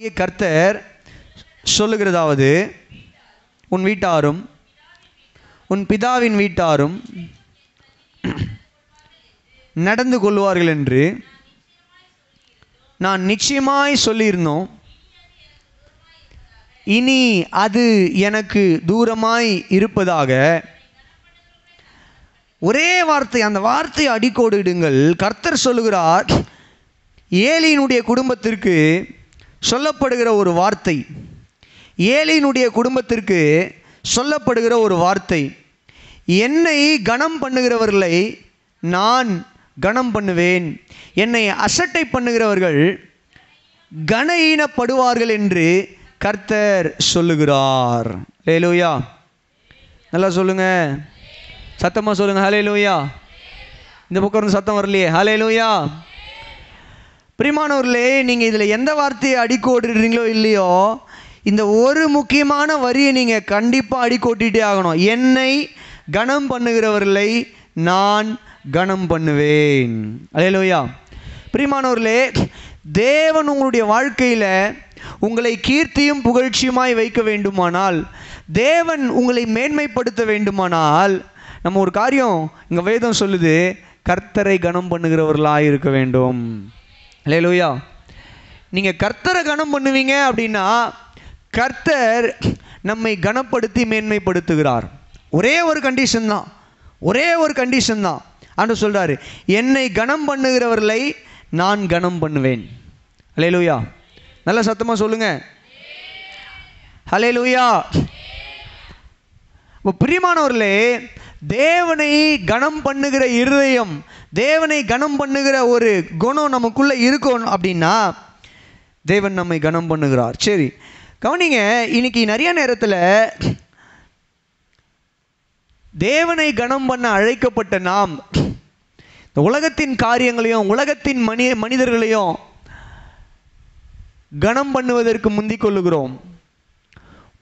இங்கே கர்த்தர் சொல்லுகிறதாவது உன் வீட்டாரும் உன் பிதாவின் வீட்டாரும் நடந்து கொள்வார்கள் என்று நான் நிச்சயமாய் சொல்லியிருந்தோம் இனி அது எனக்கு தூரமாய் இருப்பதாக ஒரே வார்த்தை அந்த வார்த்தையை அடிக்கோடு இடுங்கள் கர்த்தர் சொல்லுகிறார் ஏலியினுடைய குடும்பத்திற்கு சொல்லப்படுகிற ஒரு வார்த்தை ஏழையினுடைய குடும்பத்திற்கு சொல்லப்படுகிற ஒரு வார்த்தை என்னை கனம் பண்ணுகிறவர்களை நான் கனம் பண்ணுவேன் என்னை அசட்டை பண்ணுகிறவர்கள் கனஈனப்படுவார்கள் என்று கர்த்தர் சொல்லுகிறார் லேலூயா நல்லா சொல்லுங்க சத்தமாக சொல்லுங்க ஹலே லூயா இந்த பக்கம் சத்தம் வரலையே ஹலே லூயா பிரிமானூர்லே நீங்கள் இதில் எந்த வார்த்தையை அடிக்கோடுறீங்களோ இல்லையோ இந்த ஒரு முக்கியமான வரியை நீங்கள் கண்டிப்பாக அடிக்கோட்டிகிட்டே ஆகணும் என்னை கணம் பண்ணுகிறவர்களை நான் கணம் பண்ணுவேன் அலையலோயா பிரிமானோர்களே தேவன் உங்களுடைய வாழ்க்கையில் உங்களை கீர்த்தியும் புகழ்ச்சியுமாய் வைக்க வேண்டுமானால் தேவன் உங்களை மேன்மைப்படுத்த வேண்டுமானால் நம்ம ஒரு காரியம் இங்கே வேதம் சொல்லுது கர்த்தரை கனம் பண்ணுகிறவர்களாக இருக்க வேண்டும் லூயா நீங்கள் கர்த்தரை கனம் பண்ணுவீங்க அப்படின்னா கர்த்தர் நம்மை கனப்படுத்தி மேன்மைப்படுத்துகிறார் ஒரே ஒரு கண்டிஷன் தான் ஒரே ஒரு கண்டிஷன் தான் அன்று சொல்கிறாரு என்னை கனம் பண்ணுகிறவர்களை நான் கனம் பண்ணுவேன் ஹலே லூயா நல்ல சத்தமாக சொல்லுங்கள் ஹலே லூயா இப்போ பிரியமானவர்களே தேவனை கனம் பண்ணுகிற இருதயம் தேவனை கனம் பண்ணுகிற ஒரு குணம் நமக்குள்ளே இருக்கும் அப்படின்னா தேவன் நம்மை கனம் பண்ணுகிறார் சரி கவனிங்க இன்னைக்கு நிறைய நேரத்தில் தேவனை கனம் பண்ண அழைக்கப்பட்ட நாம் இந்த உலகத்தின் காரியங்களையும் உலகத்தின் மனி மனிதர்களையும் கனம் பண்ணுவதற்கு முந்திக் கொள்ளுகிறோம்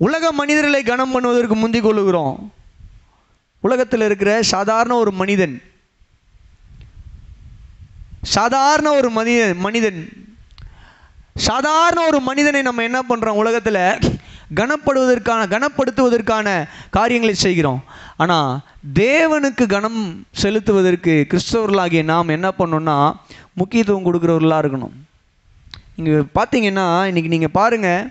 உலக மனிதர்களை கனம் பண்ணுவதற்கு முந்திக் கொள்ளுகிறோம் உலகத்தில் இருக்கிற சாதாரண ஒரு மனிதன் சாதாரண ஒரு மனித மனிதன் சாதாரண ஒரு மனிதனை நம்ம என்ன பண்ணுறோம் உலகத்தில் கனப்படுவதற்கான கனப்படுத்துவதற்கான காரியங்களை செய்கிறோம் ஆனால் தேவனுக்கு கனம் செலுத்துவதற்கு கிறிஸ்தவர்களாகிய நாம் என்ன பண்ணோம்னா முக்கியத்துவம் கொடுக்குறவர்களாக இருக்கணும் இங்கே பார்த்தீங்கன்னா இன்றைக்கி நீங்கள் பாருங்கள்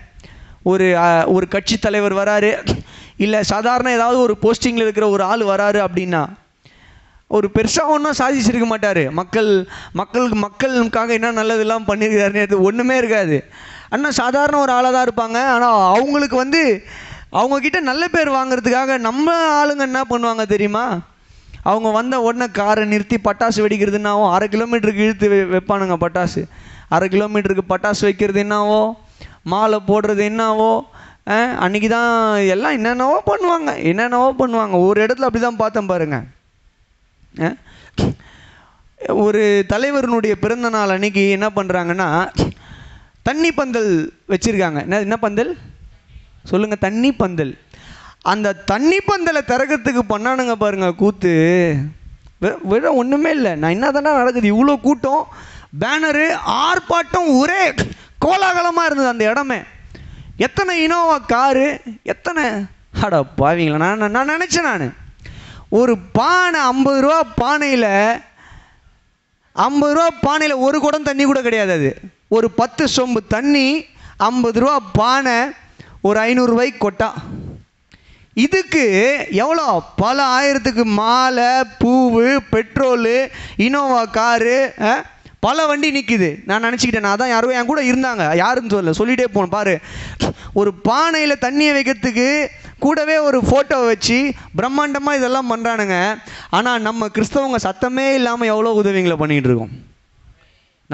ஒரு ஒரு கட்சி தலைவர் வராரு இல்லை சாதாரண ஏதாவது ஒரு போஸ்டிங்கில் இருக்கிற ஒரு ஆள் வராரு அப்படின்னா ஒரு பெருசாக ஒன்றும் சாதிச்சிருக்க மாட்டார் மக்கள் மக்களுக்கு மக்களுக்காக என்ன நல்லதெல்லாம் பண்ணியிருக்காருன்னு ஒன்றுமே இருக்காது ஆனால் சாதாரண ஒரு ஆளாக தான் இருப்பாங்க ஆனால் அவங்களுக்கு வந்து அவங்கக்கிட்ட நல்ல பேர் வாங்குறதுக்காக நம்ம ஆளுங்க என்ன பண்ணுவாங்க தெரியுமா அவங்க வந்த உடனே காரை நிறுத்தி பட்டாசு வெடிக்கிறதுனாவோ அரை கிலோமீட்டருக்கு இழுத்து வைப்பானுங்க பட்டாசு அரை கிலோமீட்டருக்கு பட்டாசு வைக்கிறது என்னவோ மாலை போடுறது என்னவோ அன்னைக்கு தான் எல்லாம் என்னென்னவோ பண்ணுவாங்க என்னென்னவோ பண்ணுவாங்க ஒரு இடத்துல அப்படி தான் பார்த்தேன் பாருங்கள் ஒரு தலைவருனுடைய பிறந்த நாள் அன்றைக்கி என்ன பண்ணுறாங்கன்னா தண்ணி பந்தல் வச்சுருக்காங்க என்ன என்ன பந்தல் சொல்லுங்கள் தண்ணி பந்தல் அந்த தண்ணி பந்தலை திறக்கிறதுக்கு பண்ணானுங்க பாருங்கள் கூத்து வெறும் ஒன்றுமே இல்லை நான் என்ன தானே நடக்குது இவ்வளோ கூட்டம் பேனரு ஆர்ப்பாட்டம் ஒரே கோலாகலமாக இருந்தது அந்த இடமே எத்தனை இனோவா காரு எத்தனை அட பாவீங்களா நான் நான் நினச்சேன் நான் ஒரு பானை ஐம்பது ரூபா பானையில் ஐம்பது ரூபா பானையில் ஒரு குடம் தண்ணி கூட கிடையாது அது ஒரு பத்து சொம்பு தண்ணி ஐம்பது ரூபா பானை ஒரு ஐநூறுரூவாய்க்கு கொட்டா இதுக்கு எவ்வளோ பல ஆயிரத்துக்கு மாலை பூவு பெட்ரோலு இனோவா காரு பல வண்டி நிற்கிது நான் நினச்சிக்கிட்டேன் நான் தான் யாரோ என் கூட இருந்தாங்க யாருன்னு சொல்ல சொல்லிகிட்டே போகணும் பாரு ஒரு பானையில் தண்ணியை வைக்கிறதுக்கு கூடவே ஒரு ஃபோட்டோவை வச்சு பிரம்மாண்டமாக இதெல்லாம் பண்ணுறானுங்க ஆனால் நம்ம கிறிஸ்தவங்க சத்தமே இல்லாமல் எவ்வளோ உதவிங்களை பண்ணிகிட்டு இருக்கோம்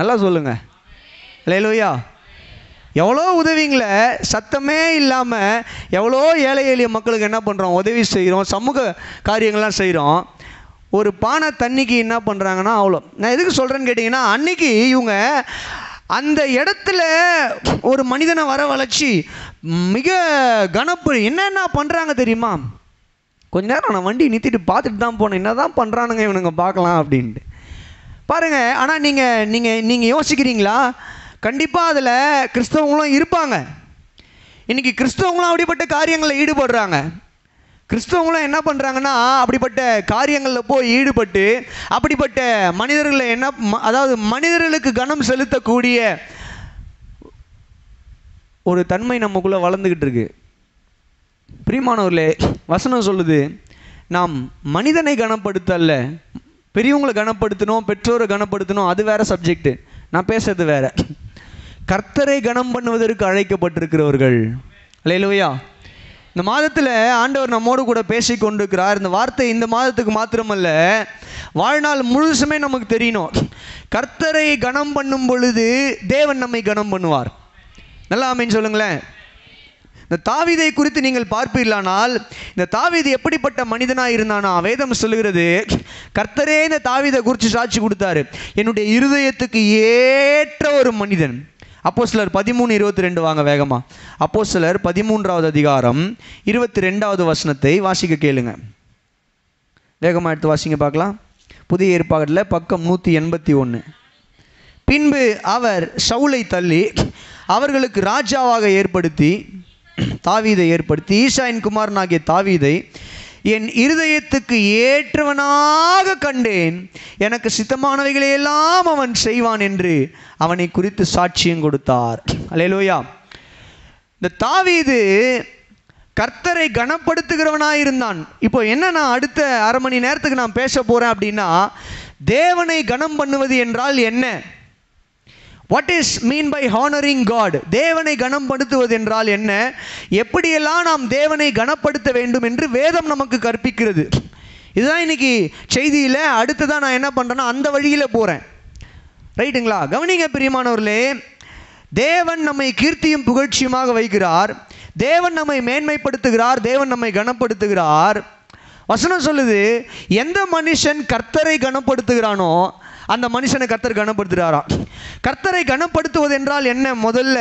நல்லா சொல்லுங்கள் லேலோயா எவ்வளோ உதவிங்கள சத்தமே இல்லாமல் எவ்வளோ ஏழை எளிய மக்களுக்கு என்ன பண்ணுறோம் உதவி செய்கிறோம் சமூக காரியங்கள்லாம் செய்கிறோம் ஒரு பானை தண்ணிக்கு என்ன பண்ணுறாங்கன்னா அவ்வளோ நான் எதுக்கு சொல்கிறேன்னு கேட்டிங்கன்னா அன்றைக்கி இவங்க அந்த இடத்துல ஒரு மனிதனை வரவழைச்சி மிக கனப்பு என்னென்ன பண்ணுறாங்க தெரியுமா கொஞ்ச நேரம் நான் வண்டி நிறுத்திட்டு பார்த்துட்டு தான் போனேன் என்ன தான் பண்ணுறானுங்க இவனுங்க பார்க்கலாம் அப்படின்ட்டு பாருங்கள் ஆனால் நீங்கள் நீங்கள் நீங்கள் யோசிக்கிறீங்களா கண்டிப்பாக அதில் கிறிஸ்தவங்களும் இருப்பாங்க இன்றைக்கி கிறிஸ்தவங்களும் அப்படிப்பட்ட காரியங்களில் ஈடுபடுறாங்க கிறிஸ்தவங்களும் என்ன பண்ணுறாங்கன்னா அப்படிப்பட்ட காரியங்களில் போய் ஈடுபட்டு அப்படிப்பட்ட மனிதர்களை என்ன அதாவது மனிதர்களுக்கு கனம் செலுத்தக்கூடிய ஒரு தன்மை நமக்குள்ளே வளர்ந்துக்கிட்டு இருக்கு பிரியமானவர்களே வசனம் சொல்லுது நாம் மனிதனை கனப்படுத்தல்ல பெரியவங்களை கனப்படுத்தணும் பெற்றோரை கனப்படுத்தணும் அது வேறு சப்ஜெக்ட் நான் பேசுறது வேறு கர்த்தரை கனம் பண்ணுவதற்கு அழைக்கப்பட்டிருக்கிறவர்கள் இல்லையா இந்த மாதத்தில் ஆண்டவர் நம்மோடு கூட பேசி கொண்டிருக்கிறார் இந்த வார்த்தை இந்த மாதத்துக்கு மாத்திரமல்ல வாழ்நாள் முழுசுமே நமக்கு தெரியணும் கர்த்தரை கனம் பண்ணும் பொழுது தேவன் நம்மை கனம் பண்ணுவார் நல்லா அமைன் சொல்லுங்களேன் இந்த தாவிதை குறித்து நீங்கள் பார்ப்பீர்களானால் இந்த தாவிது எப்படிப்பட்ட மனிதனாக இருந்தானா வேதம் சொல்லுகிறது கர்த்தரே இந்த தாவிதை குறித்து சாட்சி கொடுத்தாரு என்னுடைய இருதயத்துக்கு ஏற்ற ஒரு மனிதன் அப்போ சிலர் பதிமூணு இருபத்தி ரெண்டு வாங்க வேகமாக அப்போ சிலர் பதிமூன்றாவது அதிகாரம் இருபத்தி ரெண்டாவது வசனத்தை வாசிக்க கேளுங்க வேகமாக எடுத்து வாசிங்க பார்க்கலாம் புதிய ஏற்பாட்டில் பக்கம் நூற்றி எண்பத்தி ஒன்று பின்பு அவர் சவுளை தள்ளி அவர்களுக்கு ராஜாவாக ஏற்படுத்தி தாவீதை ஏற்படுத்தி ஈசாயின் ஆகிய தாவீதை என் இருதயத்துக்கு ஏற்றவனாக கண்டேன் எனக்கு சித்தமானவைகளையெல்லாம் அவன் செய்வான் என்று அவனை குறித்து சாட்சியம் கொடுத்தார் அலையலோயா இந்த தாவீது கர்த்தரை கனப்படுத்துகிறவனாக இருந்தான் இப்போ என்ன நான் அடுத்த அரை மணி நேரத்துக்கு நான் பேச போகிறேன் அப்படின்னா தேவனை கனம் பண்ணுவது என்றால் என்ன what is mean by honouring God தேவனை கனப்படுத்துவது என்றால் என்ன எப்படியெல்லாம் நாம் தேவனை கனப்படுத்த வேண்டும் என்று வேதம் நமக்கு கற்பிக்கிறது இதுதான் இன்னைக்கு செய்தியில் அடுத்ததான் நான் என்ன பண்ணுறேன்னா அந்த வழியில் போகிறேன் ரைட்டுங்களா கவனிங்க பிரியமானவர்களே தேவன் நம்மை கீர்த்தியும் புகழ்ச்சியுமாக வைக்கிறார் தேவன் நம்மை மேன்மைப்படுத்துகிறார் தேவன் நம்மை கனப்படுத்துகிறார் வசனம் சொல்லுது எந்த மனுஷன் கர்த்தரை கனப்படுத்துகிறானோ அந்த மனுஷனை கர்த்தர் கனப்படுத்துகிறாராம் கர்த்தரை கனப்படுத்துவது என்றால் என்ன முதல்ல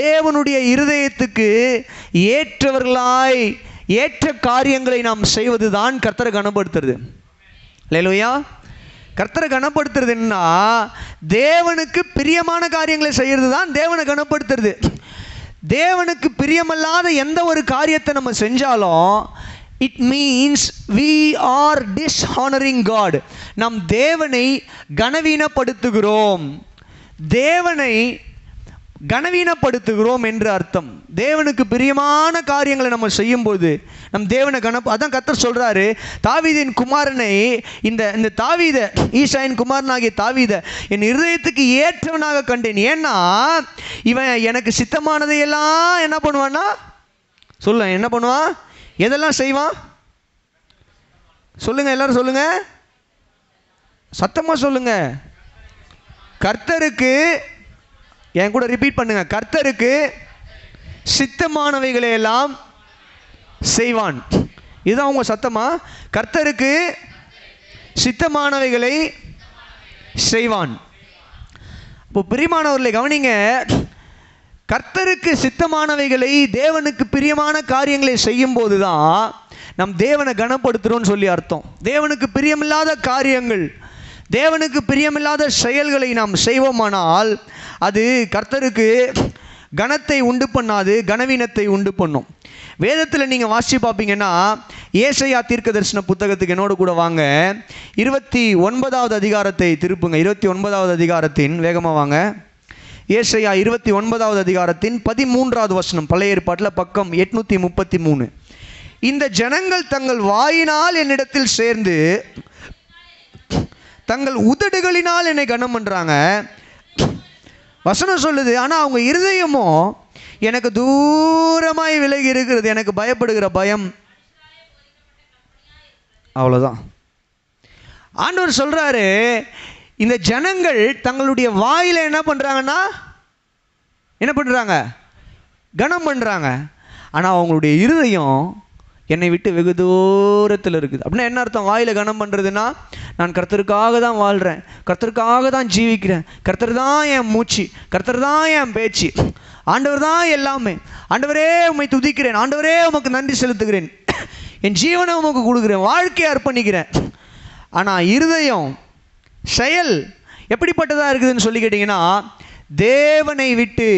தேவனுடைய இருதயத்துக்கு ஏற்றவர்களாய் ஏற்ற காரியங்களை நாம் செய்வது தான் கர்த்தரை கனப்படுத்துறது இல்லையா கர்த்தரை கனப்படுத்துறதுன்னா தேவனுக்கு பிரியமான காரியங்களை செய்கிறது தான் தேவனை கனப்படுத்துறது தேவனுக்கு பிரியமல்லாத எந்த ஒரு காரியத்தை நம்ம செஞ்சாலும் it means we are dishonouring God நம் தேவனை கனவீனப்படுத்துகிறோம் தேவனை கனவீனப்படுத்துகிறோம் என்று அர்த்தம் தேவனுக்கு பிரியமான காரியங்களை நம்ம செய்யும்போது நம் தேவனை கன அதான் கத்தர் சொல்கிறாரு தாவீதின் குமாரனை இந்த இந்த தாவீத குமாரன் குமாரனாகிய தாவீத என் இருதயத்துக்கு ஏற்றவனாக கண்டேன் ஏன்னா இவன் எனக்கு சித்தமானதையெல்லாம் என்ன பண்ணுவான்னா சொல்ல என்ன பண்ணுவான் எதெல்லாம் செய்வான் சொல்லுங்கள் எல்லாரும் சொல்லுங்கள் சத்தமாக சொல்லுங்கள் கர்த்தருக்கு என் கூட ரிப்பீட் பண்ணுங்கள் கர்த்தருக்கு சித்தமானவைகளை எல்லாம் செய்வான் இதுதான் அவங்க சத்தமா கர்த்தருக்கு சித்தமானவைகளை செய்வான் இப்போ பிரிமானவர்களை கவனிங்க கர்த்தருக்கு சித்தமானவைகளை தேவனுக்கு பிரியமான காரியங்களை செய்யும் போது தான் நம் தேவனை கனப்படுத்துகிறோம்னு சொல்லி அர்த்தம் தேவனுக்கு பிரியமில்லாத காரியங்கள் தேவனுக்கு பிரியமில்லாத செயல்களை நாம் செய்வோமானால் அது கர்த்தருக்கு கணத்தை உண்டு பண்ணாது கனவீனத்தை உண்டு பண்ணும் வேதத்தில் நீங்கள் வாசித்து பார்ப்பீங்கன்னா ஏசையா தீர்க்க தரிசன புத்தகத்துக்கு என்னோடு கூட வாங்க இருபத்தி ஒன்பதாவது அதிகாரத்தை திருப்புங்க இருபத்தி ஒன்பதாவது அதிகாரத்தின் வேகமாக வாங்க ஏசையா இருபத்தி ஒன்பதாவது அதிகாரத்தின் பதிமூன்றாவது வசனம் பழைய ஏற்பாட்டில் பக்கம் எட்நூற்றி முப்பத்தி மூணு இந்த ஜனங்கள் தங்கள் வாயினால் என்னிடத்தில் சேர்ந்து தங்கள் உதடுகளினால் என்னை கனம் பண்ணுறாங்க வசனம் சொல்லுது ஆனால் அவங்க இருதயமோ எனக்கு தூரமாய் விலகி இருக்கிறது எனக்கு பயப்படுகிற பயம் அவ்வளோதான் ஆண்டவர் சொல்கிறாரு இந்த ஜனங்கள் தங்களுடைய வாயில் என்ன பண்ணுறாங்கன்னா என்ன பண்ணுறாங்க கனம் பண்ணுறாங்க ஆனால் அவங்களுடைய இருதயம் என்னை விட்டு வெகு தூரத்தில் இருக்குது அப்படின்னா என்ன அர்த்தம் வாயில் கனம் பண்ணுறதுன்னா நான் கர்த்தருக்காக தான் வாழ்கிறேன் கர்த்தருக்காக தான் ஜீவிக்கிறேன் கர்த்தர் தான் என் மூச்சு கர்த்தர் தான் என் பேச்சு ஆண்டவர் தான் எல்லாமே ஆண்டவரே உண்மை துதிக்கிறேன் ஆண்டவரே உமக்கு நன்றி செலுத்துகிறேன் என் ஜீவனை உமக்கு கொடுக்குறேன் வாழ்க்கையை அர்ப்பணிக்கிறேன் ஆனால் இருதயம் செயல் எப்படிப்பட்டதாக இருக்குதுன்னு சொல்லி கேட்டிங்கன்னா தேவனை விட்டு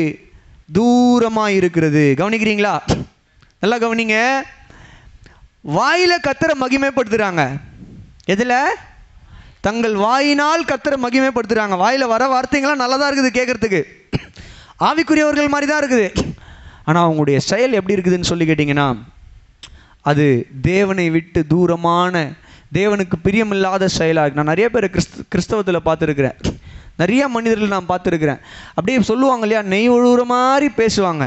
தூரமாக இருக்கிறது கவனிக்கிறீங்களா நல்லா கவனிங்க வாயில் கத்தரை மகிமைப்படுத்துகிறாங்க எதில் தங்கள் வாயினால் கத்தரை மகிமைப்படுத்துகிறாங்க வாயில் வர வார்த்தைங்களாம் நல்லா தான் இருக்குது கேட்குறதுக்கு ஆவிக்குரியவர்கள் மாதிரி தான் இருக்குது ஆனால் அவங்களுடைய செயல் எப்படி இருக்குதுன்னு சொல்லி கேட்டிங்கன்னா அது தேவனை விட்டு தூரமான தேவனுக்கு பிரியமில்லாத செயலாக நான் நிறைய பேர் கிறிஸ்து கிறிஸ்தவத்தில் பார்த்துருக்குறேன் நிறைய மனிதர்கள் நான் பார்த்துருக்குறேன் அப்படியே சொல்லுவாங்க இல்லையா நெய் ஒழுகிற மாதிரி பேசுவாங்க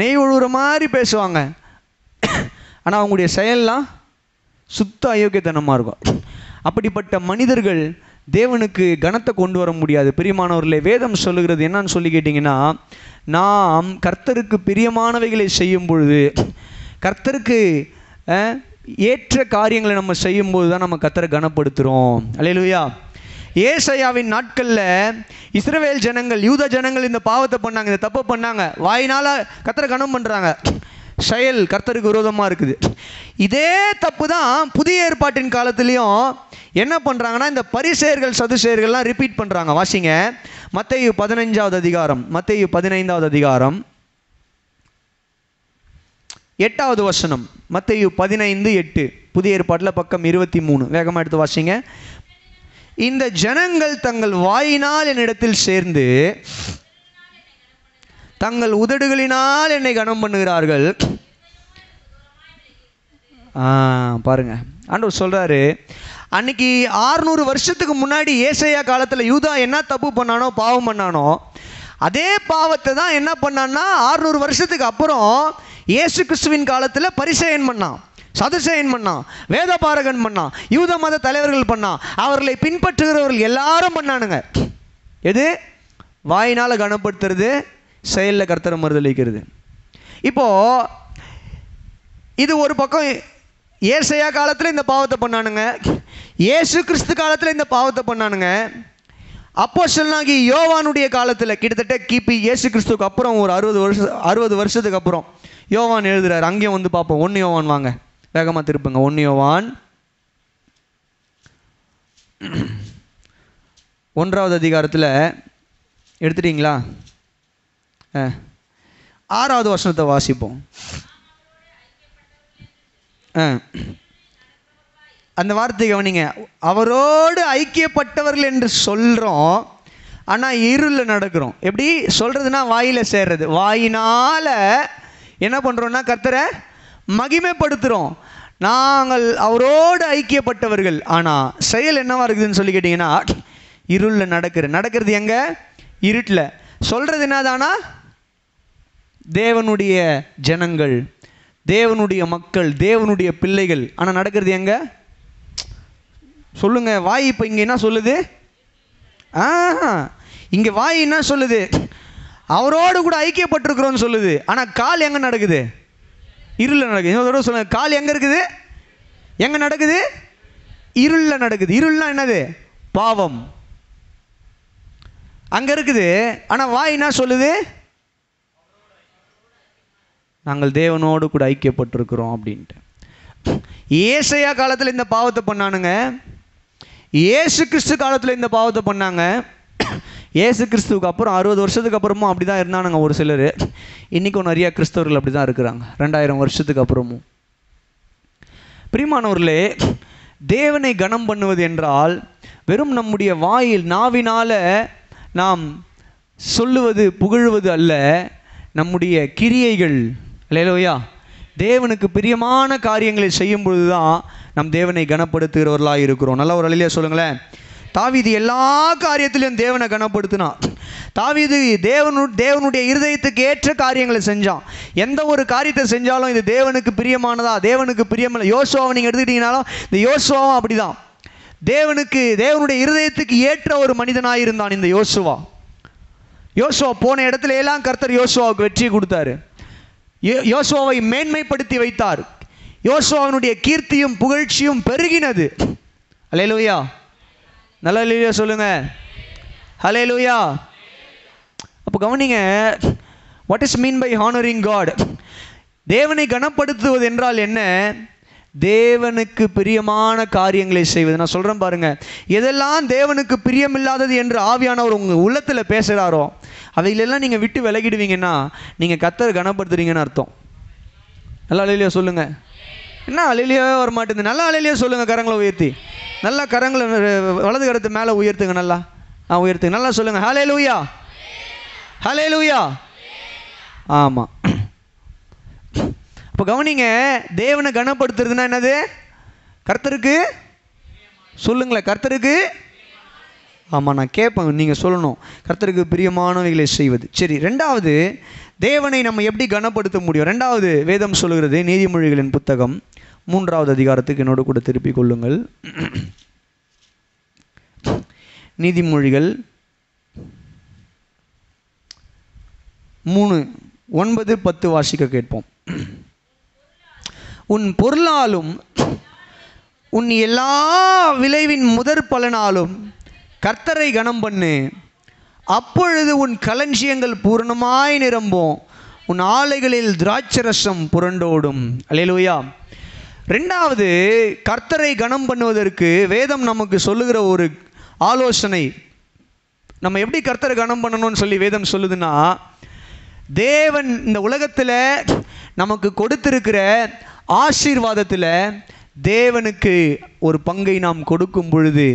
நெய் ஒழுகிற மாதிரி பேசுவாங்க ஆனால் அவங்களுடைய செயல்லாம் சுத்த அயோக்கியத்தனமாக இருக்கும் அப்படிப்பட்ட மனிதர்கள் தேவனுக்கு கனத்தை கொண்டு வர முடியாது பிரியமானவர்களே வேதம் சொல்லுகிறது என்னன்னு சொல்லி கேட்டிங்கன்னா நாம் கர்த்தருக்கு பிரியமானவைகளை செய்யும் பொழுது கர்த்தருக்கு ஏற்ற காரியங்களை நம்ம செய்யும்போது தான் நம்ம கத்தரை கனப்படுத்துகிறோம் அலையிலுயா ஏசையாவின் நாட்களில் இஸ்ரவேல் ஜனங்கள் யூத ஜனங்கள் இந்த பாவத்தை பண்ணாங்க இந்த தப்பை பண்ணாங்க வாயினால் கத்தரை கனம் பண்ணுறாங்க செயல் கர்த்தருக்கு விரோதமாக இருக்குது இதே தப்பு தான் புதிய ஏற்பாட்டின் காலத்துலேயும் என்ன பண்ணுறாங்கன்னா இந்த பரிசெயர்கள் சதுசெயர்கள்லாம் ரிப்பீட் பண்ணுறாங்க வாசிங்க மத்தையு பதினைஞ்சாவது அதிகாரம் மத்தையு பதினைந்தாவது அதிகாரம் எட்டாவது வசனம் மத்தையு பதினைந்து எட்டு புதிய ஏற்பாட்டில் பக்கம் இருபத்தி மூணு வேகமாக எடுத்து வாசிங்க இந்த ஜனங்கள் தங்கள் வாயினால் என்னிடத்தில் சேர்ந்து தங்கள் உதடுகளினால் என்னை கனம் பண்ணுகிறார்கள் பாருங்க ஆண்டவர் சொல்கிறாரு அன்னைக்கு ஆறுநூறு வருஷத்துக்கு முன்னாடி ஏசையா காலத்தில் யூதா என்ன தப்பு பண்ணானோ பாவம் பண்ணானோ அதே பாவத்தை தான் என்ன பண்ணான்னா ஆறுநூறு வருஷத்துக்கு அப்புறம் இயேசு கிறிஸ்துவின் காலத்தில் பரிசெயன் பண்ணான் சதுசேயன் பண்ணான் வேதபாரகன் பண்ணான் யூத மத தலைவர்கள் பண்ணான் அவர்களை பின்பற்றுகிறவர்கள் எல்லாரும் பண்ணானுங்க எது வாயினால் கனப்படுத்துறது செயலில் கர்த்தரை மறுதளிக்கிறது இப்போது இது ஒரு பக்கம் ஏசையா காலத்தில் இந்த பாவத்தை பண்ணானுங்க ஏசு கிறிஸ்து காலத்தில் இந்த பாவத்தை பண்ணானுங்க அப்போ யோவானுடைய காலத்தில் கிட்டத்தட்ட கிபி ஏசு கிறிஸ்துக்கு அப்புறம் ஒரு அறுபது வருஷம் அறுபது வருஷத்துக்கு அப்புறம் யோவான் எழுதுறாரு அங்கேயும் வந்து பார்ப்போம் ஒன்று யோவான் வாங்க வேகமாக திருப்புங்க ஒன்று யோவான் ஒன்றாவது அதிகாரத்தில் எடுத்துட்டீங்களா ஆறாவது வருஷத்தை வாசிப்போம் ஆ அந்த வார்த்தை கவனிங்க அவரோடு ஐக்கியப்பட்டவர்கள் என்று சொல்கிறோம் ஆனால் இருளில் நடக்கிறோம் எப்படி சொல்கிறதுனா வாயில் சேர்றது வாயினால் என்ன பண்ணுறோன்னா கர்த்தரை மகிமைப்படுத்துகிறோம் நாங்கள் அவரோடு ஐக்கியப்பட்டவர்கள் ஆனால் செயல் என்னவாக இருக்குதுன்னு சொல்லி கேட்டிங்கன்னா இருளில் நடக்கிற நடக்கிறது எங்கே இருட்டில் சொல்கிறது என்னதானா தேவனுடைய ஜனங்கள் தேவனுடைய மக்கள் தேவனுடைய பிள்ளைகள் ஆனால் நடக்கிறது எங்கே சொல்லுங்கள் வாய் இப்போ இங்கே என்ன சொல்லுது ஆ இங்கே வாய் என்ன சொல்லுது அவரோடு கூட ஐக்கியப்பட்டிருக்கிறோன்னு சொல்லுது ஆனால் கால் எங்கே நடக்குது இருளில் நடக்குது இன்னொரு சொல்லுங்க கால் எங்கே இருக்குது எங்கே நடக்குது இருளில் நடக்குது இருள்னா என்னது பாவம் அங்கே இருக்குது ஆனால் வாய் என்ன சொல்லுது நாங்கள் தேவனோடு கூட ஐக்கியப்பட்டிருக்கிறோம் அப்படின்ட்டு ஏசையா காலத்தில் இந்த பாவத்தை பண்ணானுங்க ஏசு கிறிஸ்து காலத்தில் இந்த பாவத்தை பண்ணாங்க ஏசு கிறிஸ்துவுக்கு அப்புறம் அறுபது வருஷத்துக்கு அப்புறமும் அப்படி தான் இருந்தானுங்க ஒரு சிலர் இன்றைக்கும் நிறையா கிறிஸ்தவர்கள் அப்படி தான் இருக்கிறாங்க ரெண்டாயிரம் வருஷத்துக்கு அப்புறமும் பிரிமானவர்களே தேவனை கனம் பண்ணுவது என்றால் வெறும் நம்முடைய வாயில் நாவினால் நாம் சொல்லுவது புகழ்வது அல்ல நம்முடைய கிரியைகள் இல்லையிலோயா தேவனுக்கு பிரியமான காரியங்களை செய்யும் பொழுது தான் நம் தேவனை கனப்படுத்துகிறவர்களாக இருக்கிறோம் நல்ல ஒரு அழிலியா சொல்லுங்களேன் தாவிது எல்லா காரியத்திலையும் தேவனை கனப்படுத்தினான் தாவிது தேவனு தேவனுடைய இருதயத்துக்கு ஏற்ற காரியங்களை செஞ்சான் எந்த ஒரு காரியத்தை செஞ்சாலும் இது தேவனுக்கு பிரியமானதா தேவனுக்கு பிரியமில்லை யோசுவாவை நீங்கள் எடுத்துக்கிட்டீங்கனாலும் இந்த யோசுவாவும் அப்படிதான் தேவனுக்கு தேவனுடைய இருதயத்துக்கு ஏற்ற ஒரு மனிதனாக இருந்தான் இந்த யோசுவா யோசுவா போன இடத்துல எல்லாம் கர்த்தர் யோசுவாவுக்கு வெற்றி கொடுத்தாரு யோசுவாவை மேன்மைப்படுத்தி வைத்தார் யோசுவாவினுடைய கீர்த்தியும் புகழ்ச்சியும் பெருகினது அலே லூயா நல்லா லூயா சொல்லுங்க ஹலே லூயா அப்போ கவனிங்க what is mean by honouring God தேவனை கனப்படுத்துவது என்றால் என்ன தேவனுக்கு பிரியமான காரியங்களை செய்வது நான் சொல்கிறேன் பாருங்க எதெல்லாம் தேவனுக்கு பிரியமில்லாதது என்று ஆவியானவர் உங்கள் உள்ளத்தில் பேசுகிறாரோ அவைகளெல்லாம் நீங்கள் விட்டு விலகிடுவீங்கன்னா நீங்கள் கத்தர் கனப்படுத்துறீங்கன்னு அர்த்தம் நல்லா இல்லையா சொல்லுங்கள் என்ன அலையிலேயே வர மாட்டேங்குது நல்லா அலையிலேயே சொல்லுங்கள் கரங்களை உயர்த்தி நல்லா கரங்களை வலது கரத்து மேலே உயர்த்துங்க நல்லா ஆ உயர்த்துங்க நல்லா சொல்லுங்கள் ஹலே லூயா ஹலே லூயா ஆமாம் இப்போ கவனிங்க தேவனை கனப்படுத்துறதுன்னா என்னது கர்த்தருக்கு சொல்லுங்களேன் கர்த்தருக்கு ஆமாம் நான் கேட்பேன் நீங்கள் சொல்லணும் கர்த்தருக்கு பிரியமானவைகளை செய்வது சரி ரெண்டாவது தேவனை நம்ம எப்படி கனப்படுத்த முடியும் ரெண்டாவது வேதம் சொல்கிறது நீதிமொழிகளின் புத்தகம் மூன்றாவது அதிகாரத்துக்கு என்னோடு கூட திருப்பிக் கொள்ளுங்கள் நீதிமொழிகள் மூணு ஒன்பது பத்து வாசிக்க கேட்போம் உன் பொருளாலும் உன் எல்லா விளைவின் முதற் பலனாலும் கர்த்தரை கனம் பண்ணு அப்பொழுது உன் களஞ்சியங்கள் பூர்ணமாய் நிரம்பும் உன் ஆலைகளில் திராட்சரசம் புரண்டோடும் அலையலோயா ரெண்டாவது கர்த்தரை கனம் பண்ணுவதற்கு வேதம் நமக்கு சொல்லுகிற ஒரு ஆலோசனை நம்ம எப்படி கர்த்தரை கனம் பண்ணணும்னு சொல்லி வேதம் சொல்லுதுன்னா தேவன் இந்த உலகத்தில் நமக்கு கொடுத்திருக்கிற ஆசீர்வாதத்தில் தேவனுக்கு ஒரு பங்கை நாம் கொடுக்கும் பொழுது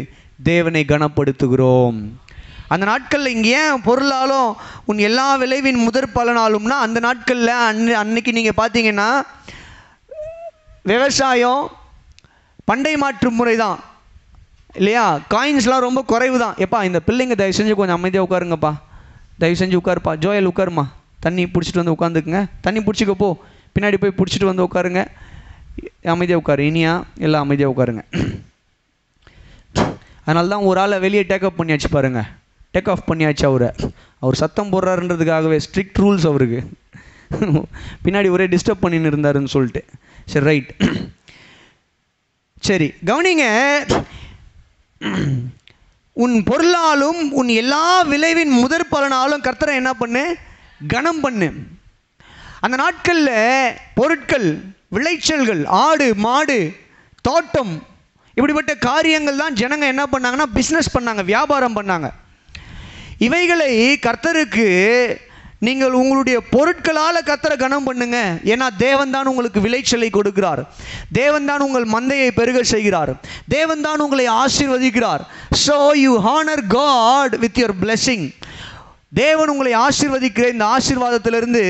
தேவனை கனப்படுத்துகிறோம் அந்த நாட்களில் இங்கே ஏன் பொருளாலும் உன் எல்லா விளைவின் முதற் பலனாலும்னா அந்த நாட்களில் அன் அன்னைக்கு நீங்கள் பார்த்தீங்கன்னா விவசாயம் பண்டை மாற்று முறை தான் இல்லையா காயின்ஸ்லாம் ரொம்ப குறைவு தான் எப்பா இந்த பிள்ளைங்க தயவு செஞ்சு கொஞ்சம் அமைதியாக உட்காருங்கப்பா தயவு செஞ்சு உட்காருப்பா ஜோயல் உட்காருமா தண்ணி பிடிச்சிட்டு வந்து உட்காந்துக்குங்க தண்ணி பிடிச்சிக்க போ பின்னாடி போய் பிடிச்சிட்டு வந்து உட்காருங்க அமைதியாக உட்காரு இனியா எல்லாம் அமைதியாக உட்காருங்க அதனால தான் ஒரு ஆளை வெளியே டேக் ஆஃப் பண்ணியாச்சு பாருங்கள் டேக் ஆஃப் பண்ணியாச்சு அவரை அவர் சத்தம் போடுறாருன்றதுக்காகவே ஸ்ட்ரிக்ட் ரூல்ஸ் அவருக்கு பின்னாடி ஒரே டிஸ்டர்ப் பண்ணின்னு இருந்தாருன்னு சொல்லிட்டு சரி ரைட் சரி கவனிங்க உன் பொருளாலும் உன் எல்லா விளைவின் முதற் பலனாலும் கர்த்தரை என்ன பண்ணு கனம் பண்ணு அந்த நாட்களில் பொருட்கள் விளைச்சல்கள் ஆடு மாடு தோட்டம் இப்படிப்பட்ட காரியங்கள் தான் ஜனங்க என்ன பண்ணாங்கன்னா பிஸ்னஸ் பண்ணாங்க வியாபாரம் பண்ணாங்க இவைகளை கர்த்தருக்கு நீங்கள் உங்களுடைய பொருட்களால் கத்திர கனம் பண்ணுங்க ஏன்னா தேவன்தான் உங்களுக்கு விளைச்சலை கொடுக்கிறார் தேவன்தான் உங்கள் மந்தையை பெருக செய்கிறார் தேவன்தான் உங்களை ஆசீர்வதிக்கிறார் so you honour God with your blessing தேவன் உங்களை ஆசீர்வதிக்கிற இந்த ஆசீர்வாதத்திலிருந்து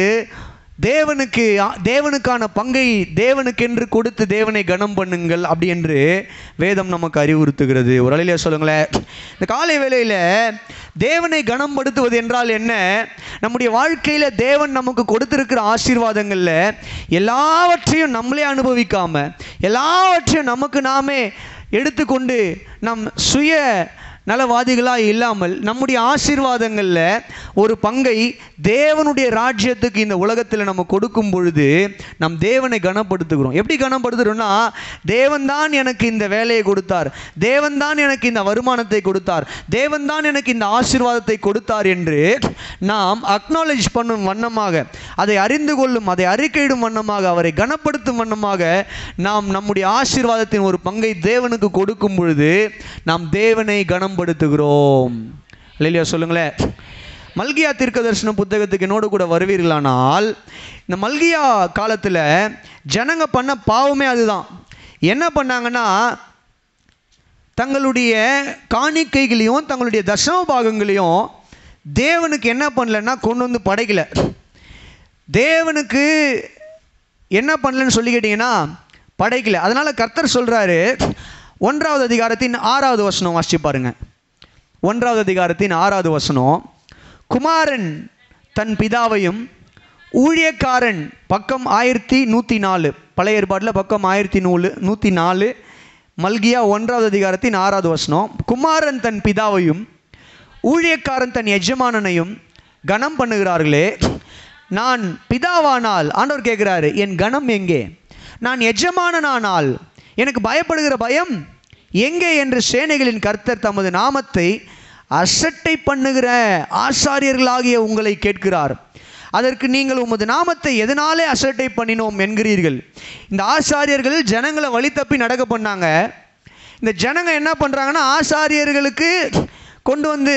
தேவனுக்கு தேவனுக்கான பங்கை தேவனுக்கென்று கொடுத்து தேவனை கனம் பண்ணுங்கள் அப்படி என்று வேதம் நமக்கு அறிவுறுத்துகிறது ஒரு அலையில சொல்லுங்களேன் இந்த காலை வேளையில் தேவனை கனம்படுத்துவது என்றால் என்ன நம்முடைய வாழ்க்கையில் தேவன் நமக்கு கொடுத்துருக்கிற ஆசீர்வாதங்களில் எல்லாவற்றையும் நம்மளே அனுபவிக்காமல் எல்லாவற்றையும் நமக்கு நாமே எடுத்துக்கொண்டு நம் சுய நலவாதிகளாக இல்லாமல் நம்முடைய ஆசீர்வாதங்களில் ஒரு பங்கை தேவனுடைய ராஜ்யத்துக்கு இந்த உலகத்தில் நம்ம கொடுக்கும் பொழுது நம் தேவனை கனப்படுத்துகிறோம் எப்படி கனப்படுத்துகிறோம்னா தேவன்தான் எனக்கு இந்த வேலையை கொடுத்தார் தேவன்தான் எனக்கு இந்த வருமானத்தை கொடுத்தார் தேவன்தான் எனக்கு இந்த ஆசீர்வாதத்தை கொடுத்தார் என்று நாம் அக்னாலேஜ் பண்ணும் வண்ணமாக அதை அறிந்து கொள்ளும் அதை அறிக்கையிடும் வண்ணமாக அவரை கனப்படுத்தும் வண்ணமாக நாம் நம்முடைய ஆசீர்வாதத்தின் ஒரு பங்கை தேவனுக்கு கொடுக்கும் பொழுது நாம் தேவனை கனம் பயன்படுத்துகிறோம் இல்லையா சொல்லுங்களேன் மல்கியா தீர்க்க புத்தகத்துக்கு என்னோடு கூட வருவீர்களானால் இந்த மல்கியா காலத்தில் ஜனங்க பண்ண பாவமே அதுதான் என்ன பண்ணாங்கன்னா தங்களுடைய காணிக்கைகளையும் தங்களுடைய தசம பாகங்களையும் தேவனுக்கு என்ன பண்ணலன்னா கொண்டு வந்து படைக்கலை தேவனுக்கு என்ன பண்ணலன்னு சொல்லி கேட்டிங்கன்னா படைக்கலை அதனால் கர்த்தர் சொல்கிறாரு ஒன்றாவது அதிகாரத்தின் ஆறாவது வசனம் வாசிச்சு பாருங்க ஒன்றாவது அதிகாரத்தின் ஆறாவது வசனம் குமாரன் தன் பிதாவையும் ஊழியக்காரன் பக்கம் ஆயிரத்தி நூற்றி நாலு பழைய ஏற்பாட்டில் பக்கம் ஆயிரத்தி நூலு நூற்றி நாலு மல்கியா ஒன்றாவது அதிகாரத்தின் ஆறாவது வசனம் குமாரன் தன் பிதாவையும் ஊழியக்காரன் தன் எஜமானனையும் கனம் பண்ணுகிறார்களே நான் பிதாவானால் ஆண்டவர் கேட்குறாரு என் கனம் எங்கே நான் எஜமானனானால் எனக்கு பயப்படுகிற பயம் எங்கே என்று சேனைகளின் கர்த்தர் தமது நாமத்தை அசட்டை பண்ணுகிற ஆசாரியர்களாகிய உங்களை கேட்கிறார் அதற்கு நீங்கள் உமது நாமத்தை எதனாலே அசட்டை பண்ணினோம் என்கிறீர்கள் இந்த ஆசாரியர்கள் ஜனங்களை வழி தப்பி நடக்க பண்ணாங்க இந்த ஜனங்கள் என்ன பண்ணுறாங்கன்னா ஆசாரியர்களுக்கு கொண்டு வந்து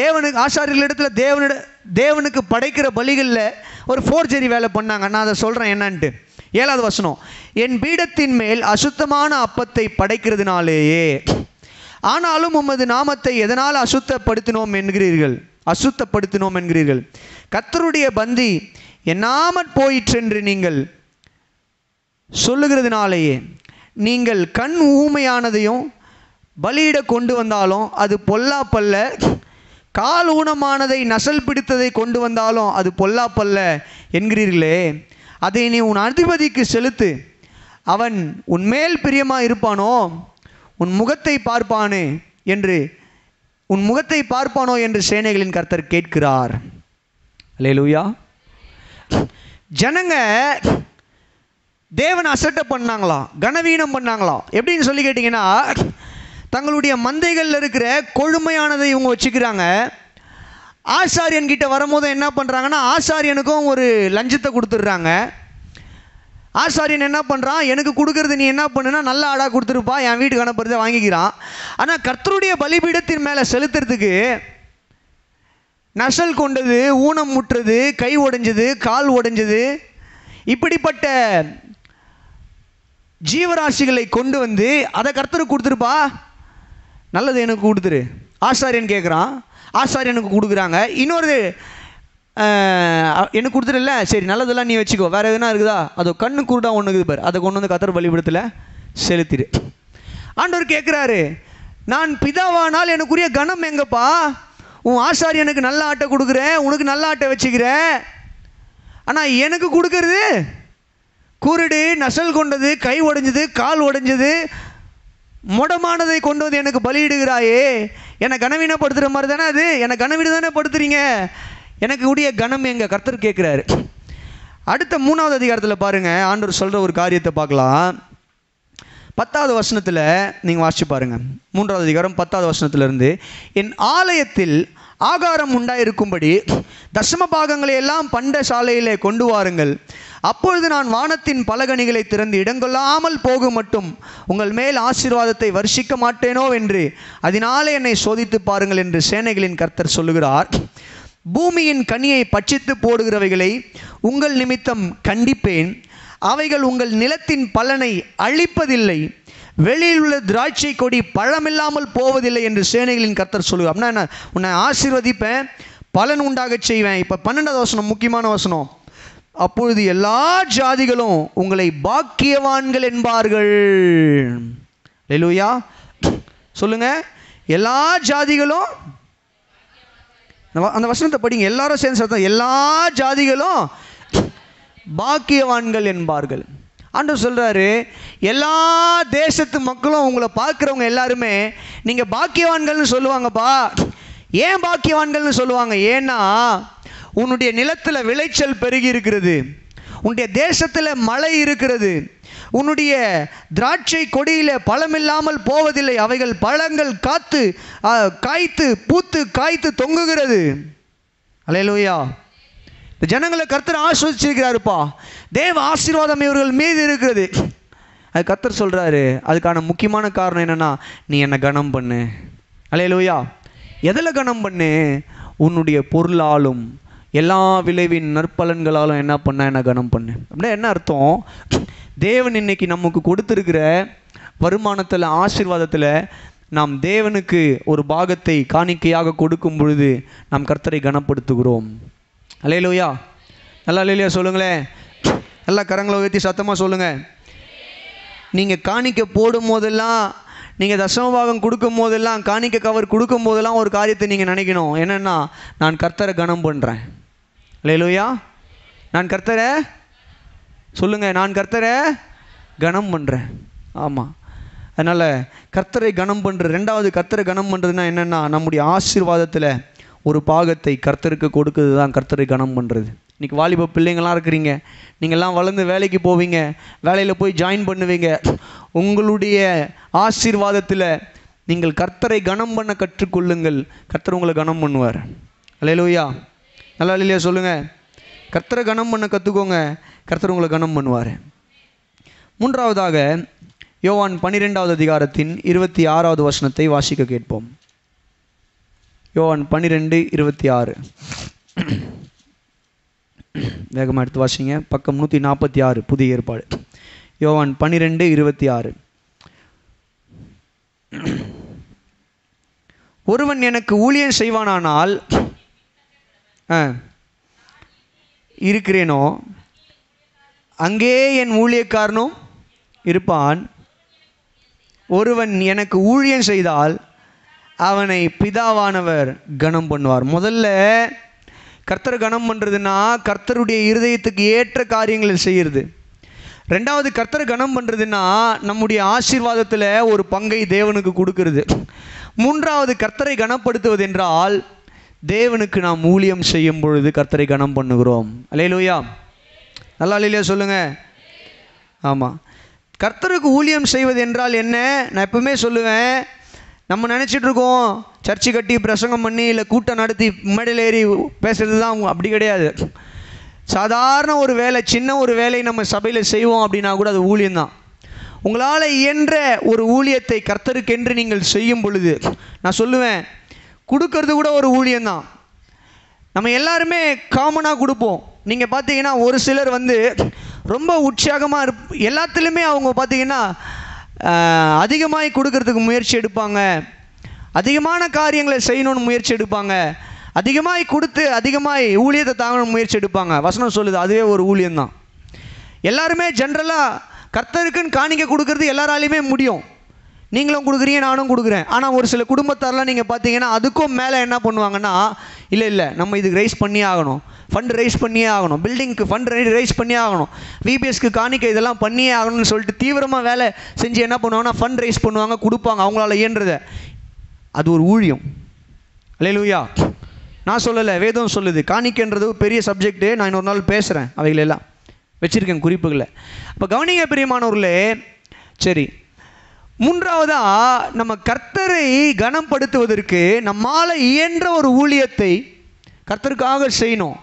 தேவனுக்கு ஆசாரியர்களிடத்தில் தேவனிட தேவனுக்கு படைக்கிற பலிகளில் ஒரு ஃபோர்ஜரி வேலை பண்ணாங்க நான் அதை சொல்கிறேன் என்னான்ட்டு ஏழாவது வசனம் என் பீடத்தின் மேல் அசுத்தமான அப்பத்தை படைக்கிறதுனாலேயே ஆனாலும் உமது நாமத்தை எதனால் அசுத்தப்படுத்தினோம் என்கிறீர்கள் அசுத்தப்படுத்தினோம் என்கிறீர்கள் கத்தருடைய பந்தி என்னாமற் போயிற்றென்று நீங்கள் சொல்லுகிறதுனாலேயே நீங்கள் கண் ஊமையானதையும் பலியிட கொண்டு வந்தாலும் அது பொல்லாப்பல்ல கால் ஊனமானதை நசல் பிடித்ததை கொண்டு வந்தாலும் அது பொல்லாப்பல்ல என்கிறீர்களே அதை நீ உன் அதிபதிக்கு செலுத்து அவன் உன்மேல் பிரியமாக இருப்பானோ உன் முகத்தை பார்ப்பானே என்று உன் முகத்தை பார்ப்பானோ என்று சேனைகளின் கர்த்தர் கேட்கிறார் லே லூயா ஜனங்க தேவனை அசட்டை பண்ணாங்களாம் கனவீனம் பண்ணாங்களாம் எப்படின்னு சொல்லி கேட்டிங்கன்னா தங்களுடைய மந்தைகளில் இருக்கிற கொழுமையானதை இவங்க வச்சுக்கிறாங்க ஆசாரியன் கிட்ட வரும்போது என்ன பண்ணுறாங்கன்னா ஆசாரியனுக்கும் ஒரு லஞ்சத்தை கொடுத்துட்றாங்க ஆசாரியன் என்ன பண்ணுறான் எனக்கு கொடுக்கறது நீ என்ன பண்ணுனா நல்ல ஆடாக கொடுத்துருப்பா என் வீட்டுக்கு அனுப்புறத வாங்கிக்கிறான் ஆனால் கர்த்தருடைய பலிபீடத்தின் மேலே செலுத்துறதுக்கு நசல் கொண்டது ஊனம் முட்டுறது கை உடைஞ்சது கால் உடைஞ்சது இப்படிப்பட்ட ஜீவராசிகளை கொண்டு வந்து அதை கர்த்தருக்கு கொடுத்துருப்பா நல்லது எனக்கு கொடுத்துரு ஆசாரியன் கேட்குறான் ஆசாரியனுக்கு கொடுக்குறாங்க இன்னொரு எனக்கு கொடுத்துடல சரி நல்லதெல்லாம் நீ வச்சுக்கோ வேறு எதுனா இருக்குதா அதோ கண்ணு குருடா ஒன்று இருக்குது பாரு அதை கொண்டு வந்து கத்தர் பலிபடத்தில் செலுத்திடு ஆண்டவர் கேட்குறாரு நான் பிதாவானால் எனக்குரிய கணம் எங்கப்பா உன் எனக்கு நல்ல ஆட்டை கொடுக்குறேன் உனக்கு நல்ல ஆட்டை வச்சுக்கிறேன் ஆனால் எனக்கு கொடுக்கறது குருடு நசல் கொண்டது கை உடைஞ்சது கால் உடைஞ்சது முடமானதை கொண்டு வந்து எனக்கு பலியிடுகிறாயே என்னை கனவீனப்படுத்துகிற மாதிரி தானே அது என்னை கனவீடு தானே படுத்துறீங்க எனக்கு உடைய கனம் எங்கள் கர்த்தர் கேட்குறாரு அடுத்த மூணாவது அதிகாரத்தில் பாருங்கள் ஆண்டவர் சொல்கிற ஒரு காரியத்தை பார்க்கலாம் பத்தாவது வசனத்தில் நீங்கள் வாசிச்சு பாருங்கள் மூன்றாவது அதிகாரம் பத்தாவது வசனத்திலிருந்து என் ஆலயத்தில் ஆகாரம் உண்டாயிருக்கும்படி தசம பாகங்களை எல்லாம் பண்ட சாலையிலே கொண்டு வாருங்கள் அப்பொழுது நான் வானத்தின் பலகணிகளை திறந்து இடங்கொள்ளாமல் போக மட்டும் உங்கள் மேல் ஆசீர்வாதத்தை வர்ஷிக்க மாட்டேனோ என்று அதனாலே என்னை சோதித்து பாருங்கள் என்று சேனைகளின் கர்த்தர் சொல்லுகிறார் பூமியின் கனியை பட்சித்து போடுகிறவைகளை உங்கள் நிமித்தம் கண்டிப்பேன் அவைகள் உங்கள் நிலத்தின் பலனை அழிப்பதில்லை வெளியில் உள்ள திராட்சை கொடி பழமில்லாமல் போவதில்லை என்று சேனைகளின் கத்தர் சொல்லுவார் அப்படின்னா என்ன உன்னை ஆசீர்வதிப்பேன் பலன் உண்டாக செய்வேன் இப்போ பன்னெண்டாவது வசனம் முக்கியமான வசனம் அப்பொழுது எல்லா ஜாதிகளும் உங்களை பாக்கியவான்கள் என்பார்கள் லெலுயா சொல்லுங்க எல்லா ஜாதிகளும் அந்த வசனத்தை படிங்க எல்லாரும் சேர்ந்து எல்லா ஜாதிகளும் பாக்கியவான்கள் என்பார்கள் ஆண்டவர் சொல்கிறாரு எல்லா தேசத்து மக்களும் உங்களை பார்க்குறவங்க எல்லாருமே நீங்கள் பாக்கியவான்கள்னு சொல்லுவாங்கப்பா ஏன் பாக்கியவான்கள்னு சொல்லுவாங்க ஏன்னா உன்னுடைய நிலத்தில் விளைச்சல் பெருகி இருக்கிறது உன்னுடைய தேசத்தில் மழை இருக்கிறது உன்னுடைய திராட்சை கொடியில் பழமில்லாமல் போவதில்லை அவைகள் பழங்கள் காத்து காய்த்து பூத்து காய்த்து தொங்குகிறது அலையலோயா இந்த ஜனங்களை கர்த்தர் ஆஸ்வதிச்சிருக்கிறாருப்பா தேவ ஆசீர்வாதம் இவர்கள் மீது இருக்கிறது அது கத்தர் சொல்கிறாரு அதுக்கான முக்கியமான காரணம் என்னென்னா நீ என்னை கனம் பண்ணு லோயா எதில் கனம் பண்ணு உன்னுடைய பொருளாலும் எல்லா விளைவின் நற்பலன்களாலும் என்ன பண்ண என்ன கனம் பண்ணு அப்படின்னா என்ன அர்த்தம் தேவன் இன்னைக்கு நமக்கு கொடுத்துருக்கிற வருமானத்தில் ஆசீர்வாதத்தில் நாம் தேவனுக்கு ஒரு பாகத்தை காணிக்கையாக கொடுக்கும் பொழுது நாம் கர்த்தரை கனப்படுத்துகிறோம் லோயா நல்லா இல்லையா சொல்லுங்களேன் நல்லா கரங்களை உயர்த்தி சத்தமாக சொல்லுங்கள் நீங்கள் காணிக்க போடும் போதெல்லாம் நீங்கள் தசமபாகம் கொடுக்கும் போதெல்லாம் காணிக்க கவர் கொடுக்கும் போதெல்லாம் ஒரு காரியத்தை நீங்கள் நினைக்கணும் என்னென்னா நான் கர்த்தரை கனம் பண்ணுறேன் லேலுயா நான் கர்த்தரை சொல்லுங்கள் நான் கர்த்தரை கனம் பண்ணுறேன் ஆமாம் அதனால் கர்த்தரை கனம் பண்ணுற ரெண்டாவது கர்த்தரை கனம் பண்ணுறதுனா என்னென்னா நம்முடைய ஆசீர்வாதத்தில் ஒரு பாகத்தை கர்த்தருக்கு கொடுக்கறது தான் கர்த்தரை கனம் பண்ணுறது இன்றைக்கி வாலிப பிள்ளைங்களாம் இருக்கிறீங்க நீங்கள்லாம் வளர்ந்து வேலைக்கு போவீங்க வேலையில் போய் ஜாயின் பண்ணுவீங்க உங்களுடைய ஆசீர்வாதத்தில் நீங்கள் கர்த்தரை கனம் பண்ண கற்றுக்கொள்ளுங்கள் கர்த்தர் உங்களை கனம் பண்ணுவார் அலையலூயா நல்லா இல்லையா சொல்லுங்கள் கர்த்தரை கனம் பண்ண கற்றுக்கோங்க கர்த்தர் உங்களை கனம் பண்ணுவார் மூன்றாவதாக யோவான் பன்னிரெண்டாவது அதிகாரத்தின் இருபத்தி ஆறாவது வசனத்தை வாசிக்க கேட்போம் யோவான் பன்னிரெண்டு இருபத்தி ஆறு வேகமாக எடுத்து வாசிங்க பக்கம் நூற்றி நாற்பத்தி ஆறு புதிய ஏற்பாடு யோவான் பன்னிரெண்டு இருபத்தி ஆறு ஒருவன் எனக்கு ஊழியம் செய்வானானால் இருக்கிறேனோ அங்கே என் ஊழியக்காரனும் இருப்பான் ஒருவன் எனக்கு ஊழியம் செய்தால் அவனை பிதாவானவர் கனம் பண்ணுவார் முதல்ல கர்த்தர் கனம் பண்ணுறதுன்னா கர்த்தருடைய இருதயத்துக்கு ஏற்ற காரியங்களை செய்கிறது ரெண்டாவது கர்த்தர் கனம் பண்ணுறதுன்னா நம்முடைய ஆசீர்வாதத்தில் ஒரு பங்கை தேவனுக்கு கொடுக்கறது மூன்றாவது கர்த்தரை கனப்படுத்துவது என்றால் தேவனுக்கு நாம் ஊழியம் செய்யும் பொழுது கர்த்தரை கனம் பண்ணுகிறோம் அலையிலூயா நல்லா அலையிலையா சொல்லுங்கள் ஆமாம் கர்த்தருக்கு ஊழியம் செய்வது என்றால் என்ன நான் எப்பவுமே சொல்லுவேன் நம்ம நினச்சிட்டு இருக்கோம் சர்ச்சு கட்டி பிரசங்கம் பண்ணி இல்லை கூட்டம் நடத்தி மேடையில் ஏறி பேசுகிறது தான் அவங்க அப்படி கிடையாது சாதாரண ஒரு வேலை சின்ன ஒரு வேலையை நம்ம சபையில் செய்வோம் அப்படின்னா கூட அது ஊழியம்தான் உங்களால் இயன்ற ஒரு ஊழியத்தை கர்த்தருக்கென்று நீங்கள் செய்யும் பொழுது நான் சொல்லுவேன் கொடுக்கறது கூட ஒரு ஊழியம்தான் நம்ம எல்லாருமே காமனாக கொடுப்போம் நீங்கள் பார்த்தீங்கன்னா ஒரு சிலர் வந்து ரொம்ப உற்சாகமாக இருப் எல்லாத்துலேயுமே அவங்க பார்த்தீங்கன்னா அதிகமாக கொடுக்கறதுக்கு முயற்சி எடுப்பாங்க அதிகமான காரியங்களை செய்யணும்னு முயற்சி எடுப்பாங்க அதிகமாய் கொடுத்து அதிகமாய் ஊழியத்தை தாங்கணும்னு முயற்சி எடுப்பாங்க வசனம் சொல்லுது அதுவே ஒரு ஊழியம்தான் எல்லாருமே ஜென்ரலாக கர்த்தருக்குன்னு காணிக்க கொடுக்கறது எல்லாராலையுமே முடியும் நீங்களும் கொடுக்குறீங்க நானும் கொடுக்குறேன் ஆனால் ஒரு சில குடும்பத்தாரெலாம் நீங்கள் பார்த்தீங்கன்னா அதுக்கும் மேலே என்ன பண்ணுவாங்கன்னா இல்லை இல்லை நம்ம இதுக்கு ரைஸ் பண்ணியே ஆகணும் ஃபண்ட் ரைஸ் பண்ணியே ஆகணும் பில்டிங்க்கு ஃபண்ட் ரைஸ் பண்ணியே ஆகணும் விபிஎஸ்க்கு காணிக்க இதெல்லாம் பண்ணியே ஆகணும்னு சொல்லிட்டு தீவிரமாக வேலை செஞ்சு என்ன பண்ணுவாங்கன்னா ஃபண்ட் ரைஸ் பண்ணுவாங்க கொடுப்பாங்க அவங்களால இயன்றத அது ஒரு ஊழியம் லூயா நான் சொல்லலை வேதம் சொல்லுது காணிக்கன்றது பெரிய சப்ஜெக்ட்டு நான் இன்னொரு நாள் பேசுகிறேன் அவைகளெல்லாம் வச்சுருக்கேன் குறிப்புகளை இப்போ கவனிங்க பிரியமானவர்களே சரி மூன்றாவதா நம்ம கர்த்தரை கனப்படுத்துவதற்கு நம்மால் இயன்ற ஒரு ஊழியத்தை கர்த்தருக்காக செய்யணும்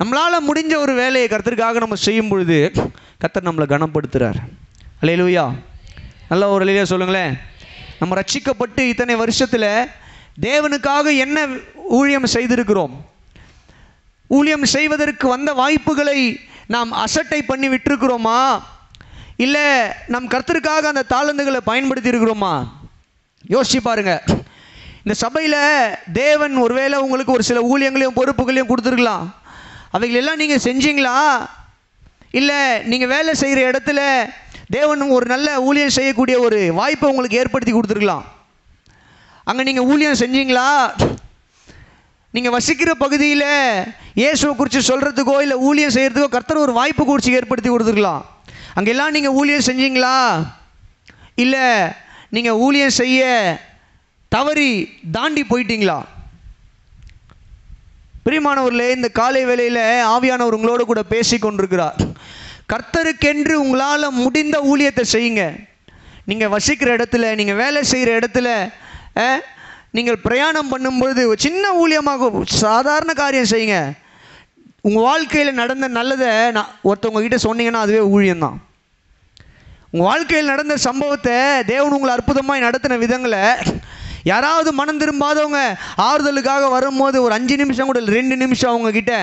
நம்மளால் முடிஞ்ச ஒரு வேலையை கர்த்தருக்காக நம்ம செய்யும் பொழுது கர்த்தர் நம்மளை கனப்படுத்துகிறார் அலையலூயா நல்ல ஒரு அலையிலையா சொல்லுங்களேன் நம்ம ரட்சிக்கப்பட்டு இத்தனை வருஷத்தில் தேவனுக்காக என்ன ஊழியம் செய்திருக்கிறோம் ஊழியம் செய்வதற்கு வந்த வாய்ப்புகளை நாம் அசட்டை பண்ணி விட்டுருக்குறோமா இல்லை நம் கர்த்தருக்காக அந்த தாளந்துகளை பயன்படுத்தி இருக்கிறோமா யோசிச்சு பாருங்க இந்த சபையில் தேவன் ஒருவேளை உங்களுக்கு ஒரு சில ஊழியங்களையும் பொறுப்புகளையும் கொடுத்துருக்கலாம் அவைகளெல்லாம் நீங்கள் செஞ்சீங்களா இல்லை நீங்கள் வேலை செய்கிற இடத்துல தேவன் ஒரு நல்ல ஊழியம் செய்யக்கூடிய ஒரு வாய்ப்பை உங்களுக்கு ஏற்படுத்தி கொடுத்துருக்கலாம் அங்கே நீங்கள் ஊழியம் செஞ்சீங்களா நீங்கள் வசிக்கிற பகுதியில் இயேசுவை குறித்து சொல்கிறதுக்கோ இல்லை ஊழியம் செய்கிறதுக்கோ கர்த்தர் ஒரு வாய்ப்பு குறித்து ஏற்படுத்தி கொடுத்துருக்கலாம் அங்கெல்லாம் நீங்கள் ஊழியம் செஞ்சீங்களா இல்லை நீங்கள் ஊழியம் செய்ய தவறி தாண்டி போயிட்டீங்களா பிரிமானவரில் இந்த காலை வேலையில் ஆவியானவர் கூட பேசி கொண்டிருக்கிறார் கர்த்தருக்கென்று உங்களால் முடிந்த ஊழியத்தை செய்யுங்க நீங்கள் வசிக்கிற இடத்துல நீங்கள் வேலை செய்கிற இடத்துல நீங்கள் பிரயாணம் பண்ணும்பொழுது ஒரு சின்ன ஊழியமாக சாதாரண காரியம் செய்யுங்க உங்கள் வாழ்க்கையில் நடந்த நல்லதை நான் ஒருத்தவங்க கிட்டே சொன்னீங்கன்னா அதுவே ஊழியம்தான் உங்கள் வாழ்க்கையில் நடந்த சம்பவத்தை தேவன் உங்களை அற்புதமாக நடத்தின விதங்களை யாராவது மனம் திரும்பாதவங்க ஆறுதலுக்காக வரும்போது ஒரு அஞ்சு நிமிஷம் கூட இல்லை ரெண்டு நிமிஷம் அவங்கக்கிட்ட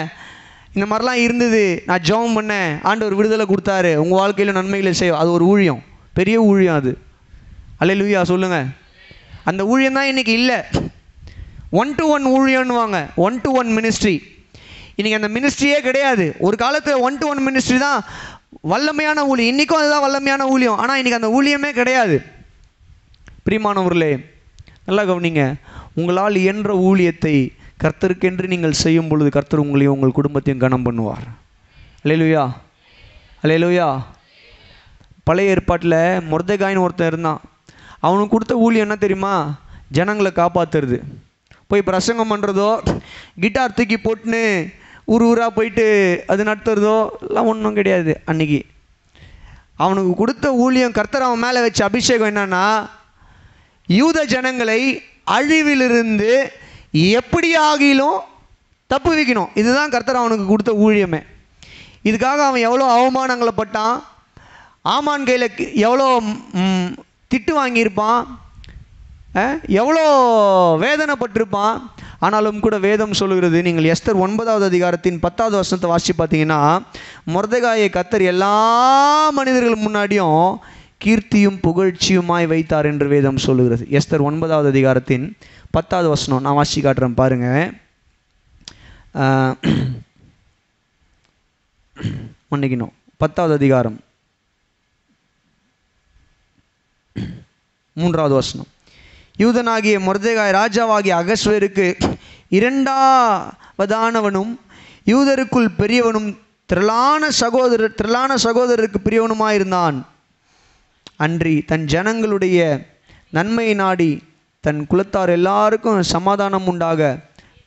இந்த மாதிரிலாம் இருந்தது நான் ஜெபம் பண்ணேன் ஆண்டு ஒரு விடுதலை கொடுத்தாரு உங்கள் வாழ்க்கையில் நன்மைகளை செய்யும் அது ஒரு ஊழியம் பெரிய ஊழியம் அது அல்ல லூயா சொல்லுங்கள் அந்த ஊழியம் தான் இன்றைக்கி இல்லை ஒன் டு ஒன் ஊழியம்னுவாங்க ஒன் டு ஒன் மினிஸ்ட்ரி இன்றைக்கி அந்த மினிஸ்ட்ரியே கிடையாது ஒரு காலத்தில் ஒன் டு ஒன் மினிஸ்ட்ரி தான் வல்லமையான ஊழியம் இன்றைக்கும் அதுதான் வல்லமையான ஊழியம் ஆனால் இன்றைக்கி அந்த ஊழியமே கிடையாது பிரிமானவர்களே நல்லா கவனிங்க உங்களால் இயன்ற ஊழியத்தை கர்த்தருக்கென்று நீங்கள் செய்யும் பொழுது கர்த்தர் உங்களையும் உங்கள் குடும்பத்தையும் கனம் பண்ணுவார் அலையலுயா அலையலுயா பழைய ஏற்பாட்டில் முர்தகாயின் ஒருத்தன் இருந்தான் அவனுக்கு கொடுத்த ஊழியம் என்ன தெரியுமா ஜனங்களை காப்பாற்றுறது போய் பிரசங்கம் பண்ணுறதோ கிட்டார் தூக்கி போட்டுன்னு ஊர் ஊராக போயிட்டு அது நடத்துறதோ எல்லாம் ஒன்றும் கிடையாது அன்றைக்கி அவனுக்கு கொடுத்த ஊழியம் கர்த்தர் அவன் மேலே வச்ச அபிஷேகம் என்னன்னா யூத ஜனங்களை அழிவிலிருந்து எப்படி எப்படியாகிலும் தப்பு வைக்கணும் இதுதான் கர்த்தர் அவனுக்கு கொடுத்த ஊழியமே இதுக்காக அவன் எவ்வளோ அவமானங்களை பட்டான் ஆமான் கையில் எவ்வளோ திட்டு வாங்கியிருப்பான் எவ்வளோ வேதனைப்பட்டிருப்பான் ஆனாலும் கூட வேதம் சொல்கிறது நீங்கள் எஸ்தர் ஒன்பதாவது அதிகாரத்தின் பத்தாவது வருஷத்தை வாசி பார்த்தீங்கன்னா முரதகாயை கத்தர் எல்லா மனிதர்கள் முன்னாடியும் கீர்த்தியும் புகழ்ச்சியுமாய் வைத்தார் என்று வேதம் சொல்லுகிறது எஸ்தர் ஒன்பதாவது அதிகாரத்தின் பத்தாவது வசனம் நான் வாசி காட்டுறேன் பாருங்கள் மன்னிக்கணும் பத்தாவது அதிகாரம் மூன்றாவது வசனம் யூதனாகிய முரதேகாய் ராஜாவாகிய அகஸ்வருக்கு இரண்டாவதானவனும் யூதருக்குள் பெரியவனும் திரளான சகோதரர் திரளான சகோதரருக்கு பிரியவனுமாயிருந்தான் அன்றி தன் ஜனங்களுடைய நன்மையை நாடி தன் குலத்தார் எல்லாருக்கும் சமாதானம் உண்டாக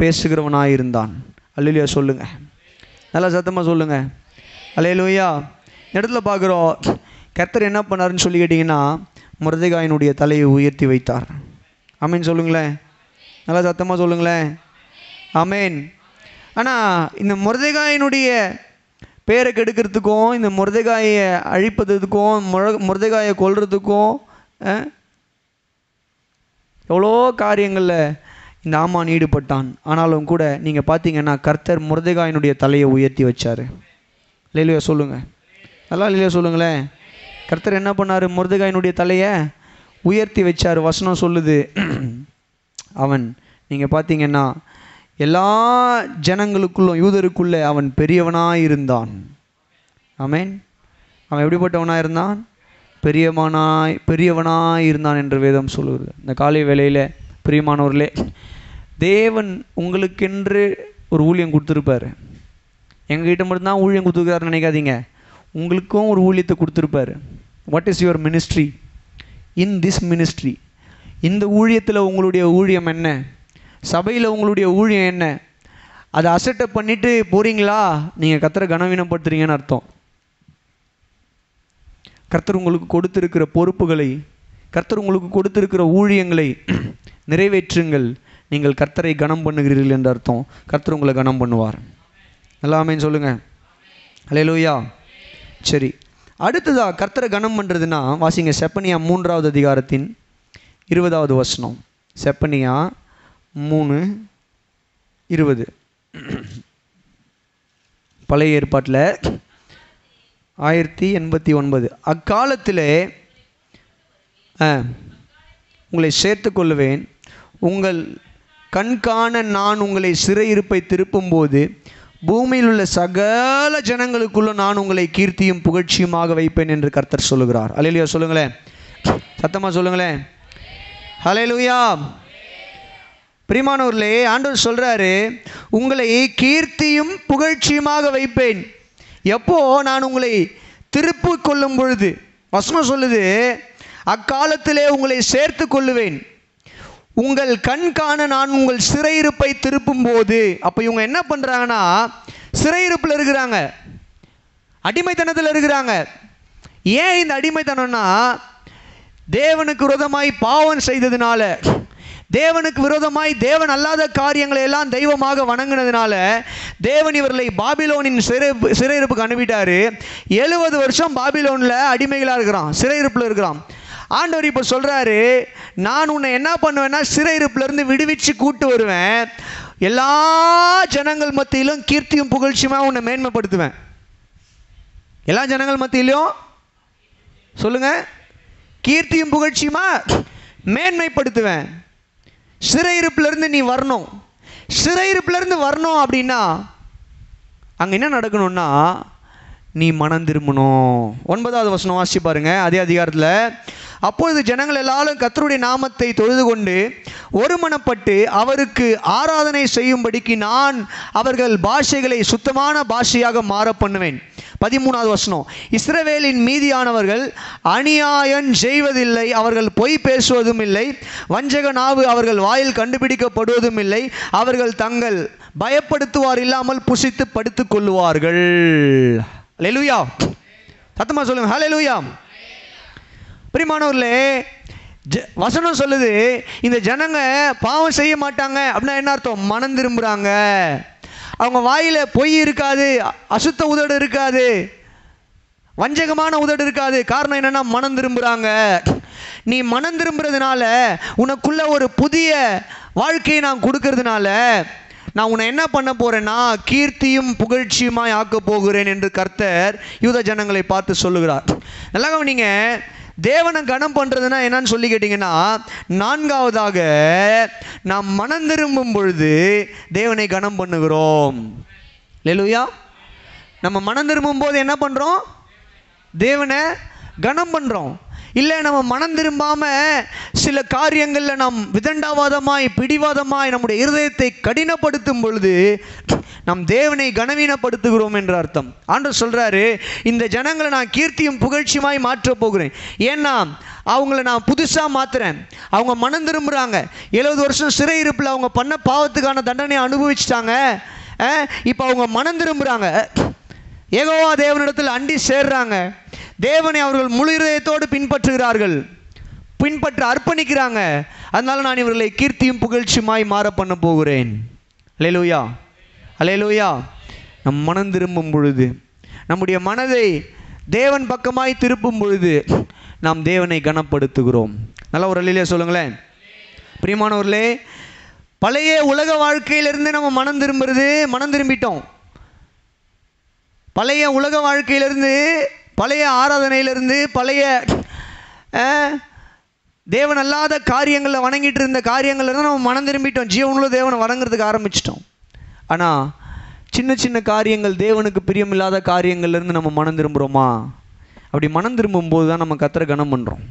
பேசுகிறவனாயிருந்தான் அல்லையா சொல்லுங்க நல்லா சத்தமாக சொல்லுங்க அல்லையா இடத்துல பார்க்குறோம் கர்த்தர் என்ன பண்ணாருன்னு சொல்லி கேட்டிங்கன்னா முரதகாயினுடைய தலையை உயர்த்தி வைத்தார் அமீன் சொல்லுங்களேன் நல்லா சத்தமாக சொல்லுங்களேன் அமேன் ஆனால் இந்த முருதைகாயினுடைய பேரை கெடுக்கிறதுக்கும் இந்த முருதகாயை அழிப்பதுக்கும் முர முருதகாயை கொல்றதுக்கும் எவ்வளோ காரியங்களில் இந்த ஆமான் ஈடுபட்டான் ஆனாலும் கூட நீங்கள் பார்த்தீங்கன்னா கர்த்தர் முருதகாயினுடைய தலையை உயர்த்தி வச்சார் லீலியா சொல்லுங்கள் நல்லா லீலியா சொல்லுங்களேன் கர்த்தர் என்ன பண்ணார் முருதகாயினுடைய தலையை உயர்த்தி வச்சார் வசனம் சொல்லுது அவன் நீங்கள் பார்த்தீங்கன்னா எல்லா ஜனங்களுக்குள்ளும் யூதருக்குள்ளே அவன் பெரியவனாக இருந்தான் ஆமேன் அவன் எப்படிப்பட்டவனாக இருந்தான் பெரியவனாய் பெரியவனாய் இருந்தான் என்று வேதம் சொல்லுவது இந்த காலை வேலையில் பிரியமானவர்களே தேவன் உங்களுக்கென்று ஒரு ஊழியம் கொடுத்துருப்பார் எங்ககிட்ட மட்டும்தான் ஊழியம் கொடுத்துருக்காருன்னு நினைக்காதீங்க உங்களுக்கும் ஒரு ஊழியத்தை கொடுத்துருப்பார் what is your ministry in this ministry இந்த ஊழியத்தில் உங்களுடைய ஊழியம் என்ன சபையில் உங்களுடைய ஊழியம் என்ன அதை அசட்டை பண்ணிவிட்டு போகிறீங்களா நீங்கள் கத்தரை கனவீனப்படுத்துறீங்கன்னு அர்த்தம் கர்த்தர் உங்களுக்கு கொடுத்துருக்கிற பொறுப்புகளை கர்த்தர் உங்களுக்கு கொடுத்திருக்கிற ஊழியங்களை நிறைவேற்றுங்கள் நீங்கள் கர்த்தரை கனம் பண்ணுகிறீர்கள் என்ற அர்த்தம் கர்த்தர் உங்களை கனம் பண்ணுவார் எல்லாமே சொல்லுங்கள் அலையலூயா சரி அடுத்ததாக கர்த்தரை கனம் பண்ணுறதுன்னா வாசிங்க செப்பனியா மூன்றாவது அதிகாரத்தின் இருபதாவது வசனம் செப்பனியா மூணு இருபது பழைய ஏற்பாட்டில் ஆயிரத்தி எண்பத்தி ஒன்பது அக்காலத்தில் உங்களை சேர்த்து கொள்வேன் உங்கள் கண்காண நான் உங்களை சிறையிருப்பை திருப்பும்போது பூமியில் உள்ள சகல ஜனங்களுக்குள்ள நான் உங்களை கீர்த்தியும் புகழ்ச்சியுமாக வைப்பேன் என்று கர்த்தர் சொல்லுகிறார் அலையிலுயா சொல்லுங்களேன் சத்தமாக சொல்லுங்களேன் அலையிலுயா பிரிமானூர்லேயே ஆண்டவர் சொல்கிறாரு உங்களை கீர்த்தியும் புகழ்ச்சியுமாக வைப்பேன் எப்போ நான் உங்களை திருப்பு கொள்ளும் பொழுது வசனம் சொல்லுது அக்காலத்திலே உங்களை சேர்த்து கொள்ளுவேன் உங்கள் கண் காண நான் உங்கள் சிறையிருப்பை திருப்பும் போது அப்போ இவங்க என்ன பண்ணுறாங்கன்னா சிறையிருப்பில் இருக்கிறாங்க அடிமைத்தனத்தில் இருக்கிறாங்க ஏன் இந்த அடிமைத்தனம்னா தேவனுக்கு விரோதமாய் பாவம் செய்ததுனால தேவனுக்கு விரோதமாய் தேவன் அல்லாத காரியங்களை எல்லாம் தெய்வமாக வணங்கினதுனால தேவன் இவர்களை பாபிலோனின் சிறை சிறையிருப்புக்கு அனுப்பிட்டாரு எழுபது வருஷம் பாபிலோனில் அடிமைகளாக இருக்கிறான் சிறையிருப்பில் இருக்கிறான் ஆண்டவர் இப்போ சொல்கிறாரு நான் உன்னை என்ன பண்ணுவேன்னா இருப்பிலேருந்து விடுவிச்சு கூட்டு வருவேன் எல்லா ஜனங்கள் மத்தியிலும் கீர்த்தியும் புகழ்ச்சியுமாக உன்னை மேன்மைப்படுத்துவேன் எல்லா ஜனங்கள் மத்தியிலையும் சொல்லுங்கள் கீர்த்தியும் புகழ்ச்சியுமா மேன்மைப்படுத்துவேன் சிறையிருப்பிலேருந்து நீ வரணும் சிறையிருப்பிலேருந்து வரணும் அப்படின்னா அங்கே என்ன நடக்கணும்னா நீ மனம் திரும்பணும் ஒன்பதாவது வசனம் வாசி பாருங்க அதே அதிகாரத்தில் அப்பொழுது ஜனங்கள் எல்லாரும் கத்தருடைய நாமத்தை தொழுது கொண்டு ஒருமனப்பட்டு அவருக்கு ஆராதனை செய்யும்படிக்கு நான் அவர்கள் பாஷைகளை சுத்தமான பாஷையாக மாற பண்ணுவேன் பதிமூணாவது வசனம் இஸ்ரவேலின் மீதியானவர்கள் அநியாயம் செய்வதில்லை அவர்கள் பொய் பேசுவதும் இல்லை வஞ்சக நாவு அவர்கள் வாயில் கண்டுபிடிக்கப்படுவதும் இல்லை அவர்கள் தங்கள் பயப்படுத்துவார் இல்லாமல் புசித்து படுத்துக் கொள்வார்கள் லெலுயா சத்தமாக சொல்லுங்கள் ஹலே லூயா பிரிமானூரில் ஜ வசனம் சொல்லுது இந்த ஜனங்க பாவம் செய்ய மாட்டாங்க அப்படின்னா என்ன அர்த்தம் மனம் திரும்புகிறாங்க அவங்க வாயில் பொய் இருக்காது அசுத்த உதடு இருக்காது வஞ்சகமான உதடு இருக்காது காரணம் என்னென்னா மனம் திரும்புகிறாங்க நீ மனம் திரும்புறதுனால உனக்குள்ள ஒரு புதிய வாழ்க்கையை நான் கொடுக்கறதுனால நான் உன்னை என்ன பண்ண போகிறேன்னா கீர்த்தியும் புகழ்ச்சியுமாய் ஆக்கப் போகிறேன் என்று கர்த்தர் யூத ஜனங்களை பார்த்து சொல்லுகிறார் நல்லா கவனிங்க தேவனை கனம் பண்ணுறதுனா என்னன்னு சொல்லி கேட்டிங்கன்னா நான்காவதாக நாம் மனம் திரும்பும் பொழுது தேவனை கனம் பண்ணுகிறோம் லெலுயா நம்ம மனம் திரும்பும் போது என்ன பண்ணுறோம் தேவனை கனம் பண்ணுறோம் இல்லை நம்ம மனம் திரும்பாமல் சில காரியங்களில் நாம் விதண்டாவாதமாய் பிடிவாதமாய் நம்முடைய இருதயத்தை கடினப்படுத்தும் பொழுது நம் தேவனை கனவீனப்படுத்துகிறோம் என்ற அர்த்தம் ஆண்டு சொல்கிறாரு இந்த ஜனங்களை நான் கீர்த்தியும் புகழ்ச்சியுமாய் மாற்றப் போகிறேன் ஏன்னா அவங்கள நான் புதுசாக மாற்றுறேன் அவங்க மனம் திரும்புகிறாங்க எழுபது வருஷம் சிறை இருப்பில் அவங்க பண்ண பாவத்துக்கான தண்டனையை அனுபவிச்சிட்டாங்க இப்போ அவங்க மனம் திரும்புகிறாங்க ஏகோவா தேவனிடத்தில் அண்டி சேர்றாங்க தேவனை அவர்கள் முழு இருதயத்தோடு பின்பற்றுகிறார்கள் பின்பற்ற அர்ப்பணிக்கிறாங்க அதனால நான் இவர்களை கீர்த்தியும் புகழ்ச்சியுமாய் மாற பண்ண போகிறேன் அலையலூயா அலையலூயா நம் மனம் திரும்பும் பொழுது நம்முடைய மனதை தேவன் பக்கமாய் திருப்பும் பொழுது நாம் தேவனை கனப்படுத்துகிறோம் நல்லா ஒரு அலையிலே சொல்லுங்களேன் பிரியமானவர்களே பழைய உலக வாழ்க்கையிலிருந்து நம்ம மனம் திரும்புறது மனம் திரும்பிட்டோம் பழைய உலக வாழ்க்கையிலிருந்து பழைய ஆராதனையிலிருந்து பழைய தேவன் அல்லாத காரியங்களில் வணங்கிட்டு இருந்த தான் நம்ம மனம் திரும்பிட்டோம் ஜீவனில் தேவனை வணங்குறதுக்கு ஆரம்பிச்சிட்டோம் ஆனால் சின்ன சின்ன காரியங்கள் தேவனுக்கு பிரியமில்லாத காரியங்கள்லேருந்து நம்ம மனம் திரும்புகிறோமா அப்படி மனம் திரும்பும்போது தான் நம்ம கத்திர கனம் பண்ணுறோம்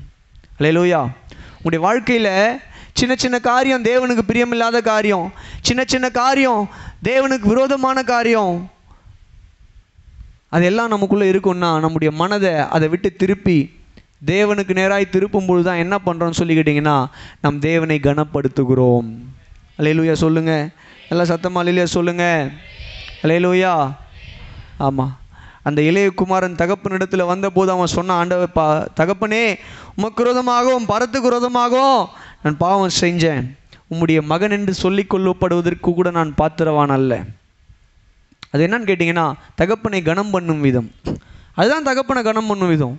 அல்ல லோயா உங்களுடைய வாழ்க்கையில் சின்ன சின்ன காரியம் தேவனுக்கு பிரியமில்லாத காரியம் சின்ன சின்ன காரியம் தேவனுக்கு விரோதமான காரியம் அது எல்லாம் நமக்குள்ளே இருக்குன்னா நம்முடைய மனதை அதை விட்டு திருப்பி தேவனுக்கு நேராய் பொழுது தான் என்ன பண்ணுறோன்னு சொல்லி கேட்டிங்கன்னா நம் தேவனை கனப்படுத்துகிறோம் அலையலூயா சொல்லுங்கள் நல்லா சத்தமாக அலையிலூயா சொல்லுங்கள் அலையலூயா ஆமாம் அந்த இளையகுமாரன் தகப்பனிடத்தில் வந்தபோது அவன் சொன்னான் ஆண்டவர் தகப்பனே உமக்கு ரோதமாகவும் பரத்துக்கு ரோதமாகவும் நான் பாவம் செஞ்சேன் உம்முடைய மகன் என்று சொல்லிக் கொள்ளப்படுவதற்கு கூட நான் பாத்திரவான் அல்ல அது என்னன்னு கேட்டிங்கன்னா தகப்பனை கனம் பண்ணும் விதம் அதுதான் தகப்பனை கனம் பண்ணும் விதம்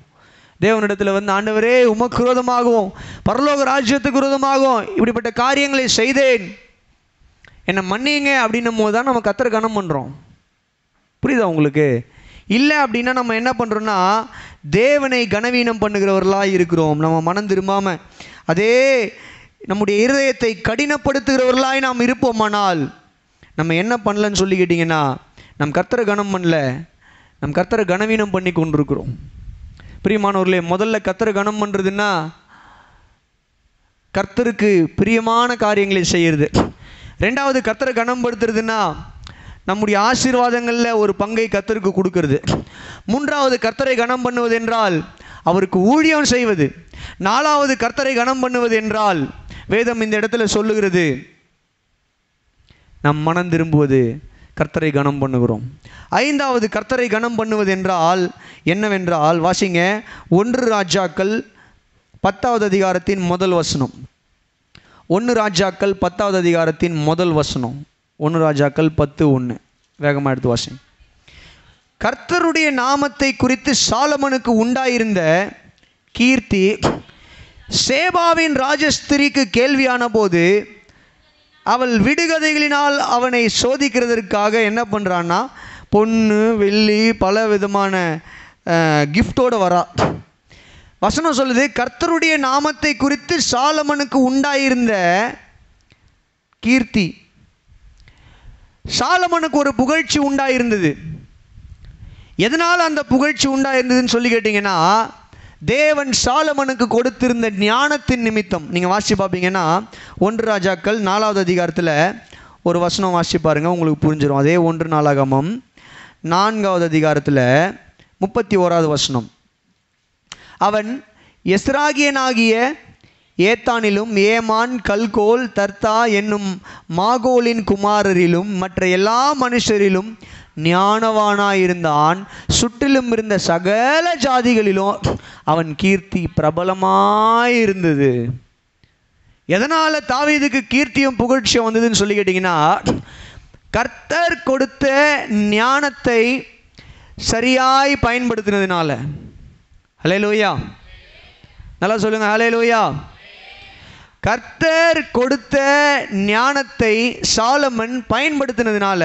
தேவனிடத்தில் வந்து ஆண்டவரே உமக்கு விரோதமாகவும் பரலோக ராஜ்யத்துக்கு விரோதமாகவும் இப்படிப்பட்ட காரியங்களை செய்தேன் என்னை மன்னிங்க அப்படின்னும் போது தான் நம்ம கத்திர கனம் பண்ணுறோம் புரியுதா உங்களுக்கு இல்லை அப்படின்னா நம்ம என்ன பண்ணுறோன்னா தேவனை கனவீனம் பண்ணுகிறவர்களாக இருக்கிறோம் நம்ம மனம் திரும்பாமல் அதே நம்முடைய இருதயத்தை கடினப்படுத்துகிறவர்களாய் நாம் இருப்போமானால் நம்ம என்ன பண்ணலன்னு சொல்லி கேட்டிங்கன்னா நம் கர்த்தரை கனம் பண்ணல நம் கர்த்தரை கனவீனம் பண்ணி கொண்டிருக்கிறோம் பிரியமானவர்களே முதல்ல கர்த்தரை கனம் பண்ணுறதுன்னா கர்த்தருக்கு பிரியமான காரியங்களை செய்கிறது ரெண்டாவது கர்த்தரை கனம்படுத்துறதுன்னா நம்முடைய ஆசீர்வாதங்களில் ஒரு பங்கை கர்த்தருக்கு கொடுக்கறது மூன்றாவது கர்த்தரை கனம் பண்ணுவது என்றால் அவருக்கு ஊழியம் செய்வது நாலாவது கர்த்தரை கனம் பண்ணுவது என்றால் வேதம் இந்த இடத்துல சொல்லுகிறது நம் மனம் திரும்புவது கர்த்தரை கனம் பண்ணுகிறோம் ஐந்தாவது கர்த்தரை கனம் பண்ணுவது என்றால் என்னவென்றால் வாசிங்க ஒன்று ராஜாக்கள் பத்தாவது அதிகாரத்தின் முதல் வசனம் ஒன்று ராஜாக்கள் பத்தாவது அதிகாரத்தின் முதல் வசனம் ஒன்று ராஜாக்கள் பத்து ஒன்று வேகமாக எடுத்து வாசிங்க கர்த்தருடைய நாமத்தை குறித்து சாலமனுக்கு உண்டாயிருந்த கீர்த்தி சேபாவின் ராஜஸ்திரிக்கு கேள்வியான போது அவள் விடுகதைகளினால் அவனை சோதிக்கிறதற்காக என்ன பண்ணுறான்னா பொண்ணு வெள்ளி பல விதமான கிஃப்டோடு வரா வசனம் சொல்லுது கர்த்தருடைய நாமத்தை குறித்து சாலமனுக்கு உண்டாயிருந்த கீர்த்தி சாலமனுக்கு ஒரு புகழ்ச்சி உண்டாயிருந்தது எதனால் அந்த புகழ்ச்சி உண்டாயிருந்ததுன்னு சொல்லி கேட்டிங்கன்னா தேவன் சாலமனுக்கு கொடுத்திருந்த ஞானத்தின் நிமித்தம் நீங்கள் வாசி பார்ப்பீங்கன்னா ஒன்று ராஜாக்கள் நாலாவது அதிகாரத்தில் ஒரு வசனம் வாசி பாருங்கள் உங்களுக்கு புரிஞ்சிடும் அதே ஒன்று நாளாகமம் நான்காவது அதிகாரத்தில் முப்பத்தி ஓராவது வசனம் அவன் எஸ்ராகியனாகிய ஏத்தானிலும் ஏமான் கல்கோல் தர்த்தா என்னும் மாகோலின் குமாரரிலும் மற்ற எல்லா மனுஷரிலும் ஞானவானாயிருந்தான் சுற்றிலும் இருந்த சகல ஜாதிகளிலும் அவன் கீர்த்தி பிரபலமாயிருந்தது எதனால் தாவீதுக்கு கீர்த்தியும் புகழ்ச்சியும் வந்ததுன்னு சொல்லி கேட்டிங்கன்னா கர்த்தர் கொடுத்த ஞானத்தை சரியாய் பயன்படுத்தினதுனால ஹலே லோயா நல்லா சொல்லுங்கள் ஹலே லோயா கர்த்தர் கொடுத்த ஞானத்தை சாலமன் பயன்படுத்தினதுனால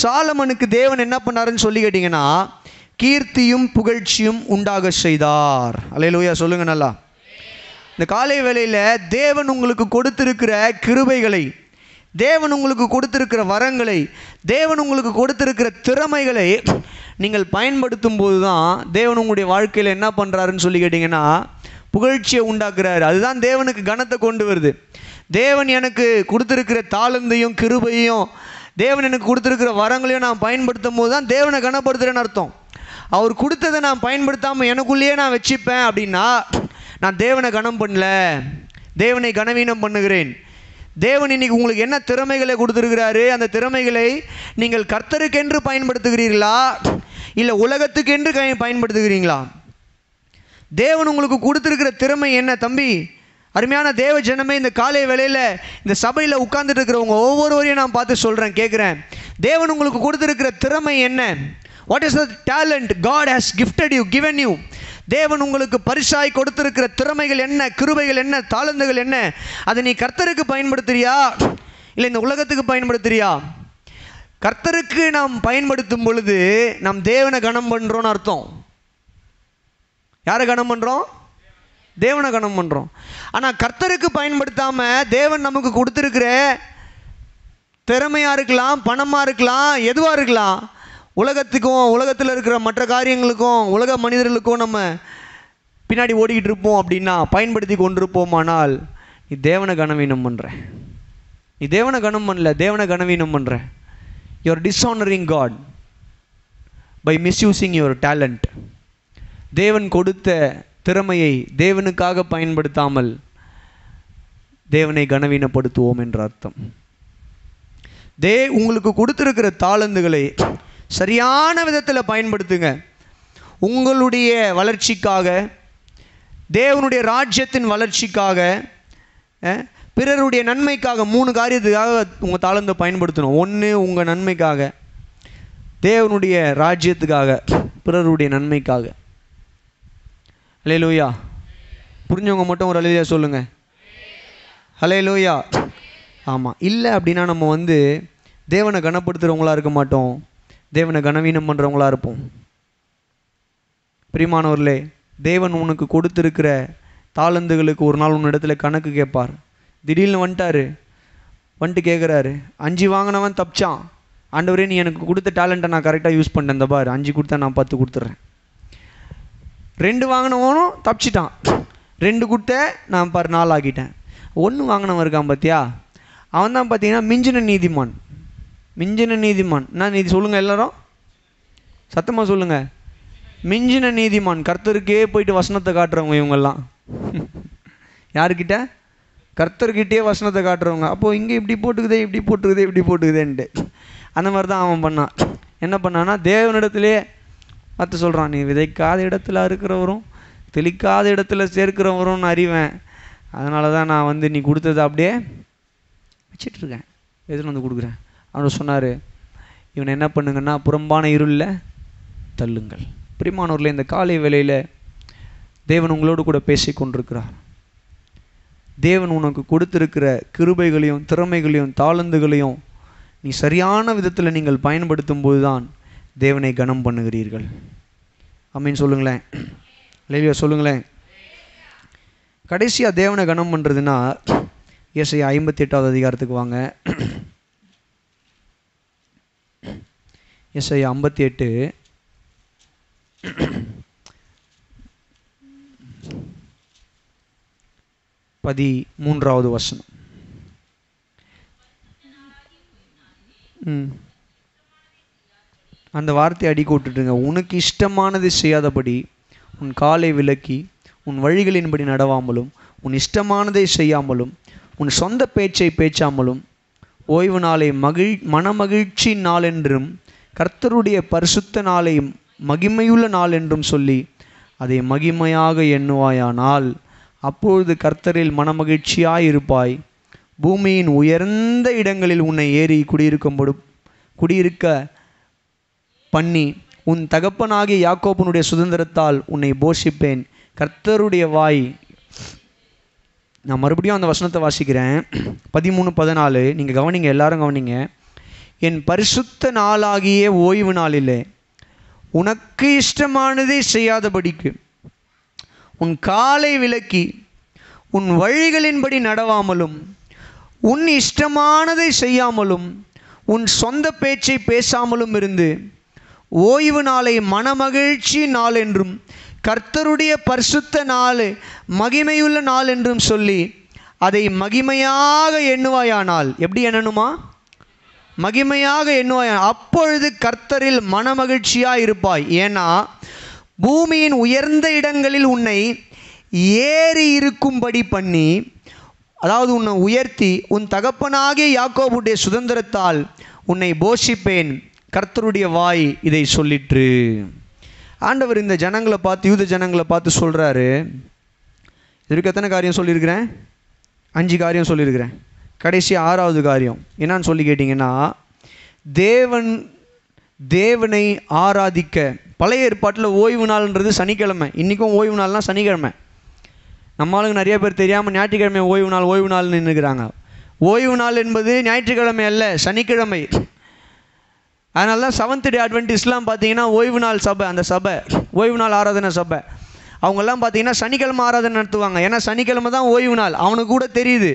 சாலமனுக்கு தேவன் என்ன பண்ணாருன்னு சொல்லி கேட்டிங்கன்னா கீர்த்தியும் புகழ்ச்சியும் உண்டாக செய்தார் அலையலூயா சொல்லுங்க நல்லா இந்த காலை வேளையில் தேவன் உங்களுக்கு கொடுத்திருக்கிற கிருபைகளை தேவன் உங்களுக்கு கொடுத்திருக்கிற வரங்களை தேவன் உங்களுக்கு கொடுத்திருக்கிற திறமைகளை நீங்கள் பயன்படுத்தும் போது தான் தேவன் உங்களுடைய வாழ்க்கையில் என்ன பண்ணுறாருன்னு சொல்லி கேட்டிங்கன்னா புகழ்ச்சியை உண்டாக்குறாரு அதுதான் தேவனுக்கு கனத்தை கொண்டு வருது தேவன் எனக்கு கொடுத்துருக்கிற தாளந்தையும் கிருபையும் தேவன் எனக்கு கொடுத்துருக்கிற வரங்களையும் நான் பயன்படுத்தும் போது தான் தேவனை கனப்படுத்துகிறேன்னு அர்த்தம் அவர் கொடுத்ததை நான் பயன்படுத்தாமல் எனக்குள்ளேயே நான் வச்சுப்பேன் அப்படின்னா நான் தேவனை கனம் பண்ணல தேவனை கனவீனம் பண்ணுகிறேன் தேவன் இன்னைக்கு உங்களுக்கு என்ன திறமைகளை கொடுத்துருக்கிறாரு அந்த திறமைகளை நீங்கள் கர்த்தருக்கென்று பயன்படுத்துகிறீர்களா இல்லை உலகத்துக்கென்று பயன்படுத்துகிறீங்களா தேவன் உங்களுக்கு கொடுத்துருக்கிற திறமை என்ன தம்பி அருமையான தேவ ஜனமே இந்த காலை வேலையில் இந்த சபையில் உட்கார்ந்துட்டு இருக்கிறவங்க ஒவ்வொருவரையும் நான் பார்த்து சொல்கிறேன் கேட்குறேன் தேவன் உங்களுக்கு கொடுத்துருக்கிற திறமை என்ன what is the talent God has gifted you given you தேவன் உங்களுக்கு பரிசாய் கொடுத்துருக்கிற திறமைகள் என்ன கிருபைகள் என்ன தாளந்துகள் என்ன அதை நீ கர்த்தருக்கு பயன்படுத்துறியா இல்லை இந்த உலகத்துக்கு பயன்படுத்துறியா கர்த்தருக்கு நாம் பயன்படுத்தும் பொழுது நாம் தேவனை கனம் பண்ணுறோன்னு அர்த்தம் யாரை கனம் பண்ணுறோம் தேவனை கனம் பண்ணுறோம் ஆனால் கர்த்தருக்கு பயன்படுத்தாமல் தேவன் நமக்கு கொடுத்துருக்கிற திறமையாக இருக்கலாம் பணமாக இருக்கலாம் எதுவாக இருக்கலாம் உலகத்துக்கும் உலகத்தில் இருக்கிற மற்ற காரியங்களுக்கும் உலக மனிதர்களுக்கும் நம்ம பின்னாடி ஓடிக்கிட்டு இருப்போம் அப்படின்னா பயன்படுத்தி கொண்டிருப்போமானால் நீ தேவனை கனவீனம் பண்ணுறேன் நீ தேவனை கனம் பண்ணல தேவனை கனவீனம் பண்ணுறேன் your dishonouring God by misusing your talent தேவன் கொடுத்த திறமையை தேவனுக்காக பயன்படுத்தாமல் தேவனை கனவீனப்படுத்துவோம் என்ற அர்த்தம் தே உங்களுக்கு கொடுத்துருக்கிற தாளந்துகளை சரியான விதத்தில் பயன்படுத்துங்க உங்களுடைய வளர்ச்சிக்காக தேவனுடைய ராஜ்யத்தின் வளர்ச்சிக்காக பிறருடைய நன்மைக்காக மூணு காரியத்துக்காக உங்கள் தாளந்து பயன்படுத்தணும் ஒன்று உங்கள் நன்மைக்காக தேவனுடைய ராஜ்யத்துக்காக பிறருடைய நன்மைக்காக ஹலே லூயா புரிஞ்சவங்க மட்டும் ஒரு அழுதியாக சொல்லுங்கள் ஹலே லூயா ஆமாம் இல்லை அப்படின்னா நம்ம வந்து தேவனை கனப்படுத்துகிறவங்களா இருக்க மாட்டோம் தேவனை கனவீனம் பண்ணுறவங்களா இருப்போம் பிரிமானவர்களே தேவன் உனக்கு கொடுத்துருக்கிற தாளந்துகளுக்கு ஒரு நாள் உன் இடத்துல கணக்கு கேட்பார் திடீர்னு வந்துட்டாரு வந்துட்டு கேட்குறாரு அஞ்சு வாங்கினவன் தப்பிச்சான் ஆண்டவரே நீ எனக்கு கொடுத்த டேலண்ட்டை நான் கரெக்டாக யூஸ் பண்ணேன் இந்த பார் அஞ்சு கொடுத்தா நான் பத்து கொடுத்துட்றேன் ரெண்டு வாங்கினவனும் தப்பிச்சிட்டான் ரெண்டு கொடுத்த நான் பாரு நாள் ஆக்கிட்டேன் ஒன்று வாங்கினவன் இருக்கான் பார்த்தியா அவன் தான் பார்த்தீங்கன்னா மிஞ்சின நீதிமான் மிஞ்சின நீதிமான் என்ன நீதி சொல்லுங்கள் எல்லாரும் சத்தமாக சொல்லுங்கள் மிஞ்சின நீதிமான் கர்த்தருக்கே போயிட்டு வசனத்தை காட்டுறவங்க இவங்கெல்லாம் யாருக்கிட்ட கர்த்தர்கிட்டே வசனத்தை காட்டுறவங்க அப்போது இங்கே இப்படி போட்டுக்குதே இப்படி போட்டுக்குதே இப்படி போட்டுக்குதேன்ட்டு அந்த மாதிரி தான் அவன் பண்ணான் என்ன பண்ணான்னா தேவனிடத்துலேயே பார்த்து சொல்கிறான் நீ விதைக்காத இடத்துல இருக்கிறவரும் தெளிக்காத இடத்துல சேர்க்கிறவரும் நான் அறிவேன் அதனால தான் நான் வந்து நீ கொடுத்ததை அப்படியே வச்சிட்ருக்கேன் எதுன்னு வந்து கொடுக்குறேன் அவர் சொன்னார் இவனை என்ன பண்ணுங்கன்னா புறம்பான இருளில் தள்ளுங்கள் பிரிமானூரில் இந்த காலை வேலையில் தேவன் உங்களோடு கூட பேசி கொண்டிருக்கிறார் தேவன் உனக்கு கொடுத்துருக்கிற கிருபைகளையும் திறமைகளையும் தாளந்துகளையும் நீ சரியான விதத்தில் நீங்கள் பயன்படுத்தும் போது தான் தேவனை கனம் பண்ணுகிறீர்கள் அம்மின்னு சொல்லுங்களேன் லேவியா சொல்லுங்களேன் கடைசியாக தேவனை கனம் பண்ணுறதுன்னா இயேசை ஐம்பத்தி எட்டாவது அதிகாரத்துக்கு வாங்க இயேசை ஐம்பத்தி எட்டு பதி மூன்றாவது வசனம் ம் அந்த வார்த்தையை அடி விட்டுட்டுங்க உனக்கு இஷ்டமானது செய்யாதபடி உன் காலை விலக்கி உன் வழிகளின்படி நடவாமலும் உன் இஷ்டமானதை செய்யாமலும் உன் சொந்த பேச்சை பேச்சாமலும் ஓய்வு நாளை மகிழ் மனமகிழ்ச்சி நாளென்றும் கர்த்தருடைய பரிசுத்த நாளை மகிமையுள்ள நாள் என்றும் சொல்லி அதை மகிமையாக எண்ணுவாயானால் அப்பொழுது கர்த்தரில் மனமகிழ்ச்சியாயிருப்பாய் பூமியின் உயர்ந்த இடங்களில் உன்னை ஏறி குடியிருக்கும்படும் குடியிருக்க பண்ணி உன் தகப்பனாகிய யாக்கோப்பனுடைய சுதந்திரத்தால் உன்னை போஷிப்பேன் கர்த்தருடைய வாய் நான் மறுபடியும் அந்த வசனத்தை வாசிக்கிறேன் பதிமூணு பதினாலு நீங்கள் கவனிங்க எல்லாரும் கவனிங்க என் பரிசுத்த நாளாகிய ஓய்வு நாளிலே உனக்கு இஷ்டமானதை செய்யாதபடிக்கு உன் காலை விலக்கி உன் வழிகளின்படி நடவாமலும் உன் இஷ்டமானதை செய்யாமலும் உன் சொந்த பேச்சை பேசாமலும் இருந்து ஓய்வு நாளை மனமகிழ்ச்சி நாள் என்றும் கர்த்தருடைய பரிசுத்த நாள் மகிமையுள்ள நாள் என்றும் சொல்லி அதை மகிமையாக எண்ணுவாயானால் எப்படி எண்ணணுமா மகிமையாக எண்ணுவாய் அப்பொழுது கர்த்தரில் மனமகிழ்ச்சியாக இருப்பாய் ஏன்னா பூமியின் உயர்ந்த இடங்களில் உன்னை ஏறி இருக்கும்படி பண்ணி அதாவது உன்னை உயர்த்தி உன் தகப்பனாகிய யாக்கோபுடைய சுதந்திரத்தால் உன்னை போஷிப்பேன் கர்த்தருடைய வாய் இதை சொல்லிற்று ஆண்டவர் இந்த ஜனங்களை பார்த்து யூத ஜனங்களை பார்த்து சொல்கிறாரு இது வரைக்கும் எத்தனை காரியம் சொல்லியிருக்கிறேன் அஞ்சு காரியம் சொல்லியிருக்கிறேன் கடைசி ஆறாவது காரியம் என்னான்னு சொல்லி கேட்டிங்கன்னா தேவன் தேவனை ஆராதிக்க பழைய ஏற்பாட்டில் ஓய்வு நாள்ன்றது சனிக்கிழமை இன்றைக்கும் ஓய்வு நாள்னால் சனிக்கிழமை நம்மளுக்கு நிறைய பேர் தெரியாமல் ஞாயிற்றுக்கிழமை ஓய்வு நாள் ஓய்வு நாள்னு நின்றுக்கிறாங்க ஓய்வு நாள் என்பது ஞாயிற்றுக்கிழமை அல்ல சனிக்கிழமை அதனால தான் செவன்த் டே அட்வென்டிஸ்லாம் பார்த்தீங்கன்னா ஓய்வு நாள் சபை அந்த சபை ஓய்வு நாள் ஆராதனை சபை அவங்கெல்லாம் பார்த்தீங்கன்னா சனிக்கிழமை ஆராதனை நடத்துவாங்க ஏன்னா சனிக்கிழமை தான் ஓய்வு நாள் அவனுக்கு கூட தெரியுது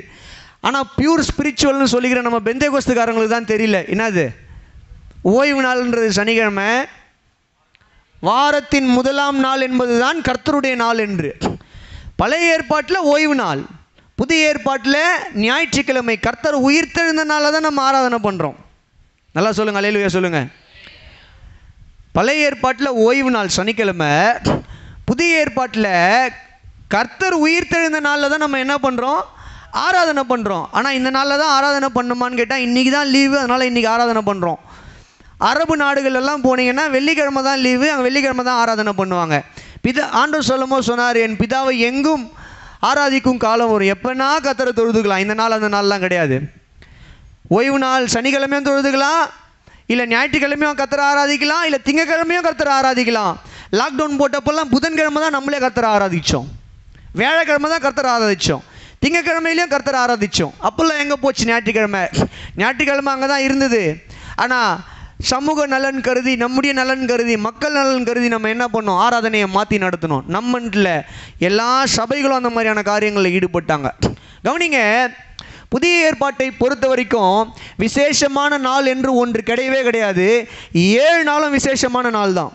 ஆனால் பியூர் ஸ்பிரிச்சுவல்னு சொல்லிக்கிற நம்ம பெந்தே கோஸ்துக்காரங்களுக்கு தான் தெரியல என்னது ஓய்வு நாள்ன்றது சனிக்கிழமை வாரத்தின் முதலாம் நாள் என்பது தான் கர்த்தருடைய நாள் என்று பழைய ஏற்பாட்டில் ஓய்வு நாள் புதிய ஏற்பாட்டில் ஞாயிற்றுக்கிழமை கர்த்தர் உயிர்த்தெழுந்த நாளில் தான் நம்ம ஆராதனை பண்ணுறோம் நல்லா சொல்லுங்கள் அலையிலுயா சொல்லுங்கள் பழைய ஏற்பாட்டில் ஓய்வு நாள் சனிக்கிழமை புதிய ஏற்பாட்டில் கர்த்தர் உயிர் தெழுந்த நாளில் தான் நம்ம என்ன பண்ணுறோம் ஆராதனை பண்ணுறோம் ஆனால் இந்த நாளில் தான் ஆராதனை பண்ணுமான்னு கேட்டால் இன்றைக்கி தான் லீவு அதனால் இன்றைக்கி ஆராதனை பண்ணுறோம் அரபு நாடுகளெல்லாம் போனீங்கன்னா வெள்ளிக்கிழமை தான் லீவு அங்கே வெள்ளிக்கிழமை தான் ஆராதனை பண்ணுவாங்க பிதா ஆண்டவர் சொல்லமோ சொன்னார் என் பிதாவை எங்கும் ஆராதிக்கும் காலம் வரும் எப்போனா கத்தரை தொழுதுக்கலாம் இந்த நாள் அந்த நாள்லாம் கிடையாது ஓய்வு நாள் சனிக்கிழமையும் தொழுதுக்கலாம் இல்லை ஞாயிற்றுக்கிழமையும் கத்தரை ஆராதிக்கலாம் இல்லை திங்கக்கிழமையும் கத்தரை ஆராதிக்கலாம் லாக்டவுன் போட்டப்பெல்லாம் புதன்கிழமை தான் நம்மளே கத்தரை ஆராதித்தோம் வேலைக்கிழமை தான் கர்த்தரை ஆராதித்தோம் திங்கக்கிழமையிலையும் கர்த்தர் ஆராதித்தோம் அப்போல்லாம் எங்கே போச்சு ஞாயிற்றுக்கிழமை ஞாயிற்றுக்கிழமை அங்கே தான் இருந்தது ஆனால் சமூக நலன் கருதி நம்முடைய நலன் கருதி மக்கள் நலன் கருதி நம்ம என்ன பண்ணோம் ஆராதனையை மாற்றி நடத்தணும் நம்மன்ட்டில் எல்லா சபைகளும் அந்த மாதிரியான காரியங்களில் ஈடுபட்டாங்க கவனிங்க புதிய ஏற்பாட்டை பொறுத்த வரைக்கும் விசேஷமான நாள் என்று ஒன்று கிடையவே கிடையாது ஏழு நாளும் விசேஷமான நாள் தான்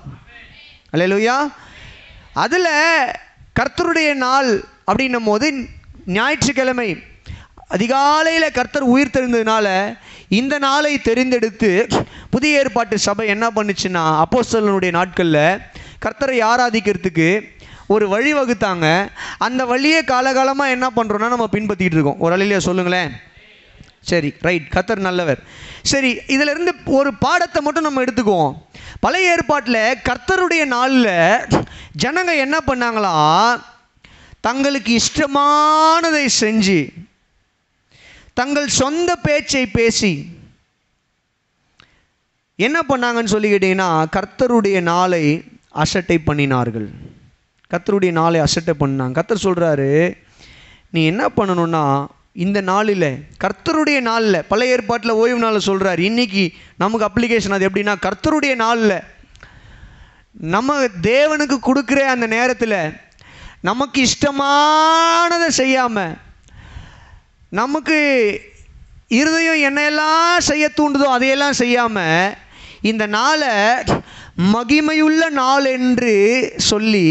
அல்ல லூயா அதில் கர்த்தருடைய நாள் அப்படின்னும் போது ஞாயிற்றுக்கிழமை அதிகாலையில் கர்த்தர் உயிர் தெரிந்ததுனால இந்த நாளை தெரிந்தெடுத்து புதிய ஏற்பாட்டு சபை என்ன பண்ணுச்சுன்னா சொல்லனுடைய நாட்களில் கர்த்தரை ஆராதிக்கிறதுக்கு ஒரு வழி வகுத்தாங்க அந்த வழியே காலகாலமாக என்ன பண்ணுறோன்னா நம்ம பின்பற்றிகிட்டு இருக்கோம் ஒரு அழிலையா சொல்லுங்களேன் சரி ரைட் கத்தர் நல்லவர் சரி இதிலிருந்து ஒரு பாடத்தை மட்டும் நம்ம எடுத்துக்குவோம் பழைய ஏற்பாட்டில் கர்த்தருடைய நாளில் ஜனங்க என்ன பண்ணாங்களா தங்களுக்கு இஷ்டமானதை செஞ்சு தங்கள் சொந்த பேச்சை பேசி என்ன பண்ணாங்கன்னு சொல்லி கர்த்தருடைய நாளை அசட்டை பண்ணினார்கள் கத்தருடைய நாளை அசட்டை பண்ணாங்க கத்தர் சொல்கிறாரு நீ என்ன பண்ணணும்னா இந்த நாளில் கர்த்தருடைய நாளில் பழைய ஏற்பாட்டில் ஓய்வு நாளில் சொல்கிறார் இன்றைக்கி நமக்கு அப்ளிகேஷன் அது எப்படின்னா கர்த்தருடைய நாளில் நம்ம தேவனுக்கு கொடுக்குற அந்த நேரத்தில் நமக்கு இஷ்டமானதை செய்யாமல் நமக்கு இருதயம் என்னெல்லாம் செய்ய தூண்டுதோ அதையெல்லாம் செய்யாமல் இந்த நாளை மகிமையுள்ள நாள் என்று சொல்லி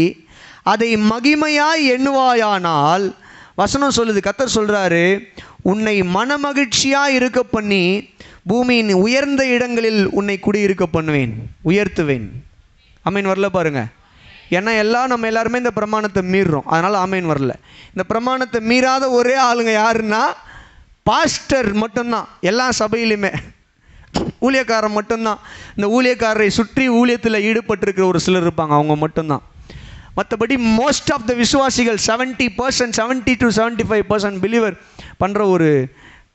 அதை மகிமையாய் எண்ணுவாயானால் வசனம் சொல்லுது கத்தர் சொல்கிறாரு உன்னை மனமகிழ்ச்சியாக இருக்க பண்ணி பூமியின் உயர்ந்த இடங்களில் உன்னை குடியிருக்க பண்ணுவேன் உயர்த்துவேன் அமீன் வரல பாருங்க ஏன்னா எல்லாம் நம்ம எல்லாருமே இந்த பிரமாணத்தை மீறுறோம் அதனால் அமீன் வரல இந்த பிரமாணத்தை மீறாத ஒரே ஆளுங்க யாருன்னா பாஸ்டர் மட்டும்தான் எல்லா சபையிலுமே ஊழியக்காரன் மட்டும்தான் இந்த ஊழியக்காரரை சுற்றி ஊழியத்தில் ஈடுபட்டிருக்கிற ஒரு சிலர் இருப்பாங்க அவங்க மட்டும்தான் மற்றபடி மோஸ்ட் ஆஃப் த விசுவாசிகள் seventy percent seventy to seventy five percent believer பண்ணுற ஒரு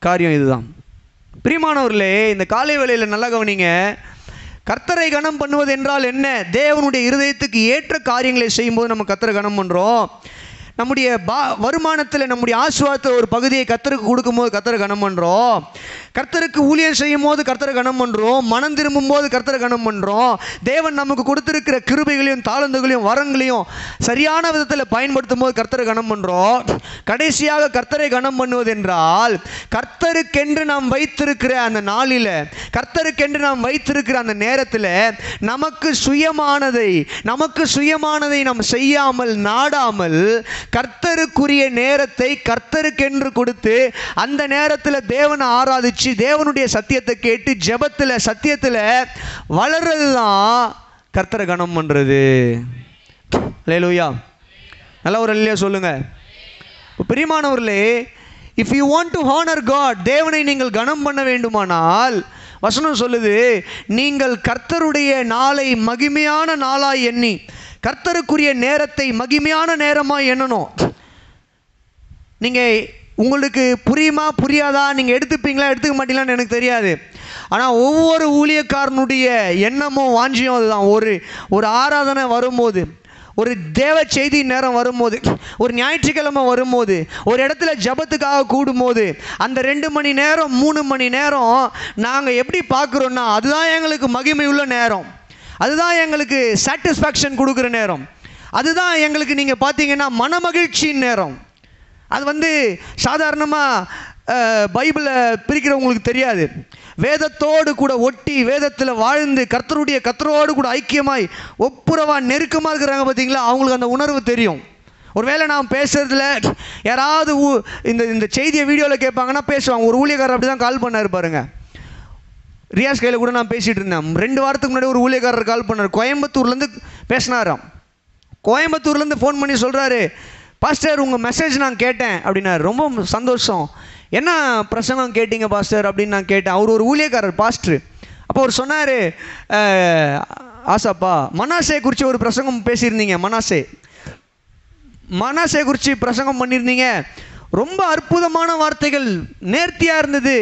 காரியம் இதுதான் பிரிமானவர்களே இந்த காலை வேலையில் நல்லா கவனிங்க கர்த்தரை கனம் பண்ணுவது என்றால் என்ன தேவனுடைய இருதயத்துக்கு ஏற்ற காரியங்களை செய்யும்போது நம்ம கர்த்தரை கனம் பண்ணுறோம் நம்முடைய பா வருமானத்தில் நம்முடைய ஆசுவாதத்தில் ஒரு பகுதியை கத்தருக்கு கொடுக்கும்போது கத்தரை கனம் பண்ணுறோம் கர்த்தருக்கு ஊழியர் செய்யும் போது கர்த்தரை கனம் பண்ணுறோம் மனம் திரும்பும் போது கர்த்தரை கனம் பண்ணுறோம் தேவன் நமக்கு கொடுத்துருக்கிற கிருபைகளையும் தாளந்துகளையும் வரங்களையும் சரியான விதத்தில் பயன்படுத்தும் போது கர்த்தரை கனம் பண்ணுறோம் கடைசியாக கர்த்தரை கனம் பண்ணுவது என்றால் கர்த்தருக்கென்று நாம் வைத்திருக்கிற அந்த நாளில் கர்த்தருக்கென்று நாம் வைத்திருக்கிற அந்த நேரத்தில் நமக்கு சுயமானதை நமக்கு சுயமானதை நாம் செய்யாமல் நாடாமல் கர்த்தருக்குரிய நேரத்தை கர்த்தருக்கென்று கொடுத்து அந்த நேரத்தில் தேவனை ஆராதிச்சு வச்சு தேவனுடைய சத்தியத்தை கேட்டு ஜபத்தில் சத்தியத்தில் வளர்றது தான் கர்த்தரை கணம் பண்ணுறது லேலூயா நல்ல ஒரு இல்லையா சொல்லுங்க பிரியமானவர்களே if you want to honour God தேவனை நீங்கள் கனம் பண்ண வேண்டுமானால் வசனம் சொல்லுது நீங்கள் கர்த்தருடைய நாளை மகிமையான நாளாய் எண்ணி கர்த்தருக்குரிய நேரத்தை மகிமையான நேரமாக எண்ணணும் நீங்கள் உங்களுக்கு புரியுமா புரியாதா நீங்கள் எடுத்துப்பீங்களா எடுத்துக்க மாட்டீங்களான்னு எனக்கு தெரியாது ஆனால் ஒவ்வொரு ஊழியக்காரனுடைய எண்ணமும் வாஞ்சியும் அதுதான் ஒரு ஒரு ஆராதனை வரும்போது ஒரு தேவ செய்தி நேரம் வரும்போது ஒரு ஞாயிற்றுக்கிழமை வரும்போது ஒரு இடத்துல ஜபத்துக்காக கூடும்போது அந்த ரெண்டு மணி நேரம் மூணு மணி நேரம் நாங்கள் எப்படி பார்க்குறோன்னா அதுதான் எங்களுக்கு மகிமை உள்ள நேரம் அதுதான் எங்களுக்கு சாட்டிஸ்ஃபேக்ஷன் கொடுக்குற நேரம் அதுதான் எங்களுக்கு நீங்கள் பார்த்தீங்கன்னா மனமகிழ்ச்சியின் நேரம் அது வந்து சாதாரணமாக பைபிளை பிரிக்கிறவங்களுக்கு தெரியாது வேதத்தோடு கூட ஒட்டி வேதத்தில் வாழ்ந்து கர்த்தருடைய கத்தரோடு கூட ஐக்கியமாய் ஒப்புரவாக நெருக்கமாக இருக்கிறாங்க பார்த்தீங்களா அவங்களுக்கு அந்த உணர்வு தெரியும் ஒருவேளை நான் பேசுறதுல யாராவது இந்த இந்த செய்தியை வீடியோவில் கேட்பாங்கன்னா பேசுவாங்க ஒரு ஊழியக்காரர் அப்படி தான் கால் பண்ணார் பாருங்க ரியாஸ் கையில் கூட நான் பேசிகிட்டு இருந்தேன் ரெண்டு வாரத்துக்கு முன்னாடி ஒரு ஊழியக்காரர் கால் பண்ணார் கோயம்புத்தூர்லேருந்து பேசினாராம் கோயம்புத்தூர்லேருந்து ஃபோன் பண்ணி சொல்கிறாரு பாஸ்டர் உங்கள் மெசேஜ் நான் கேட்டேன் அப்படின்னாரு ரொம்ப சந்தோஷம் என்ன பிரசங்கம் கேட்டீங்க பாஸ்டர் அப்படின்னு நான் கேட்டேன் அவர் ஒரு ஊழியக்காரர் பாஸ்டர் அப்போ அவர் சொன்னார் ஆசாப்பா மனாசே குறித்து ஒரு பிரசங்கம் பேசியிருந்தீங்க மனாசே மனாசே குறித்து பிரசங்கம் பண்ணியிருந்தீங்க ரொம்ப அற்புதமான வார்த்தைகள் நேர்த்தியாக இருந்தது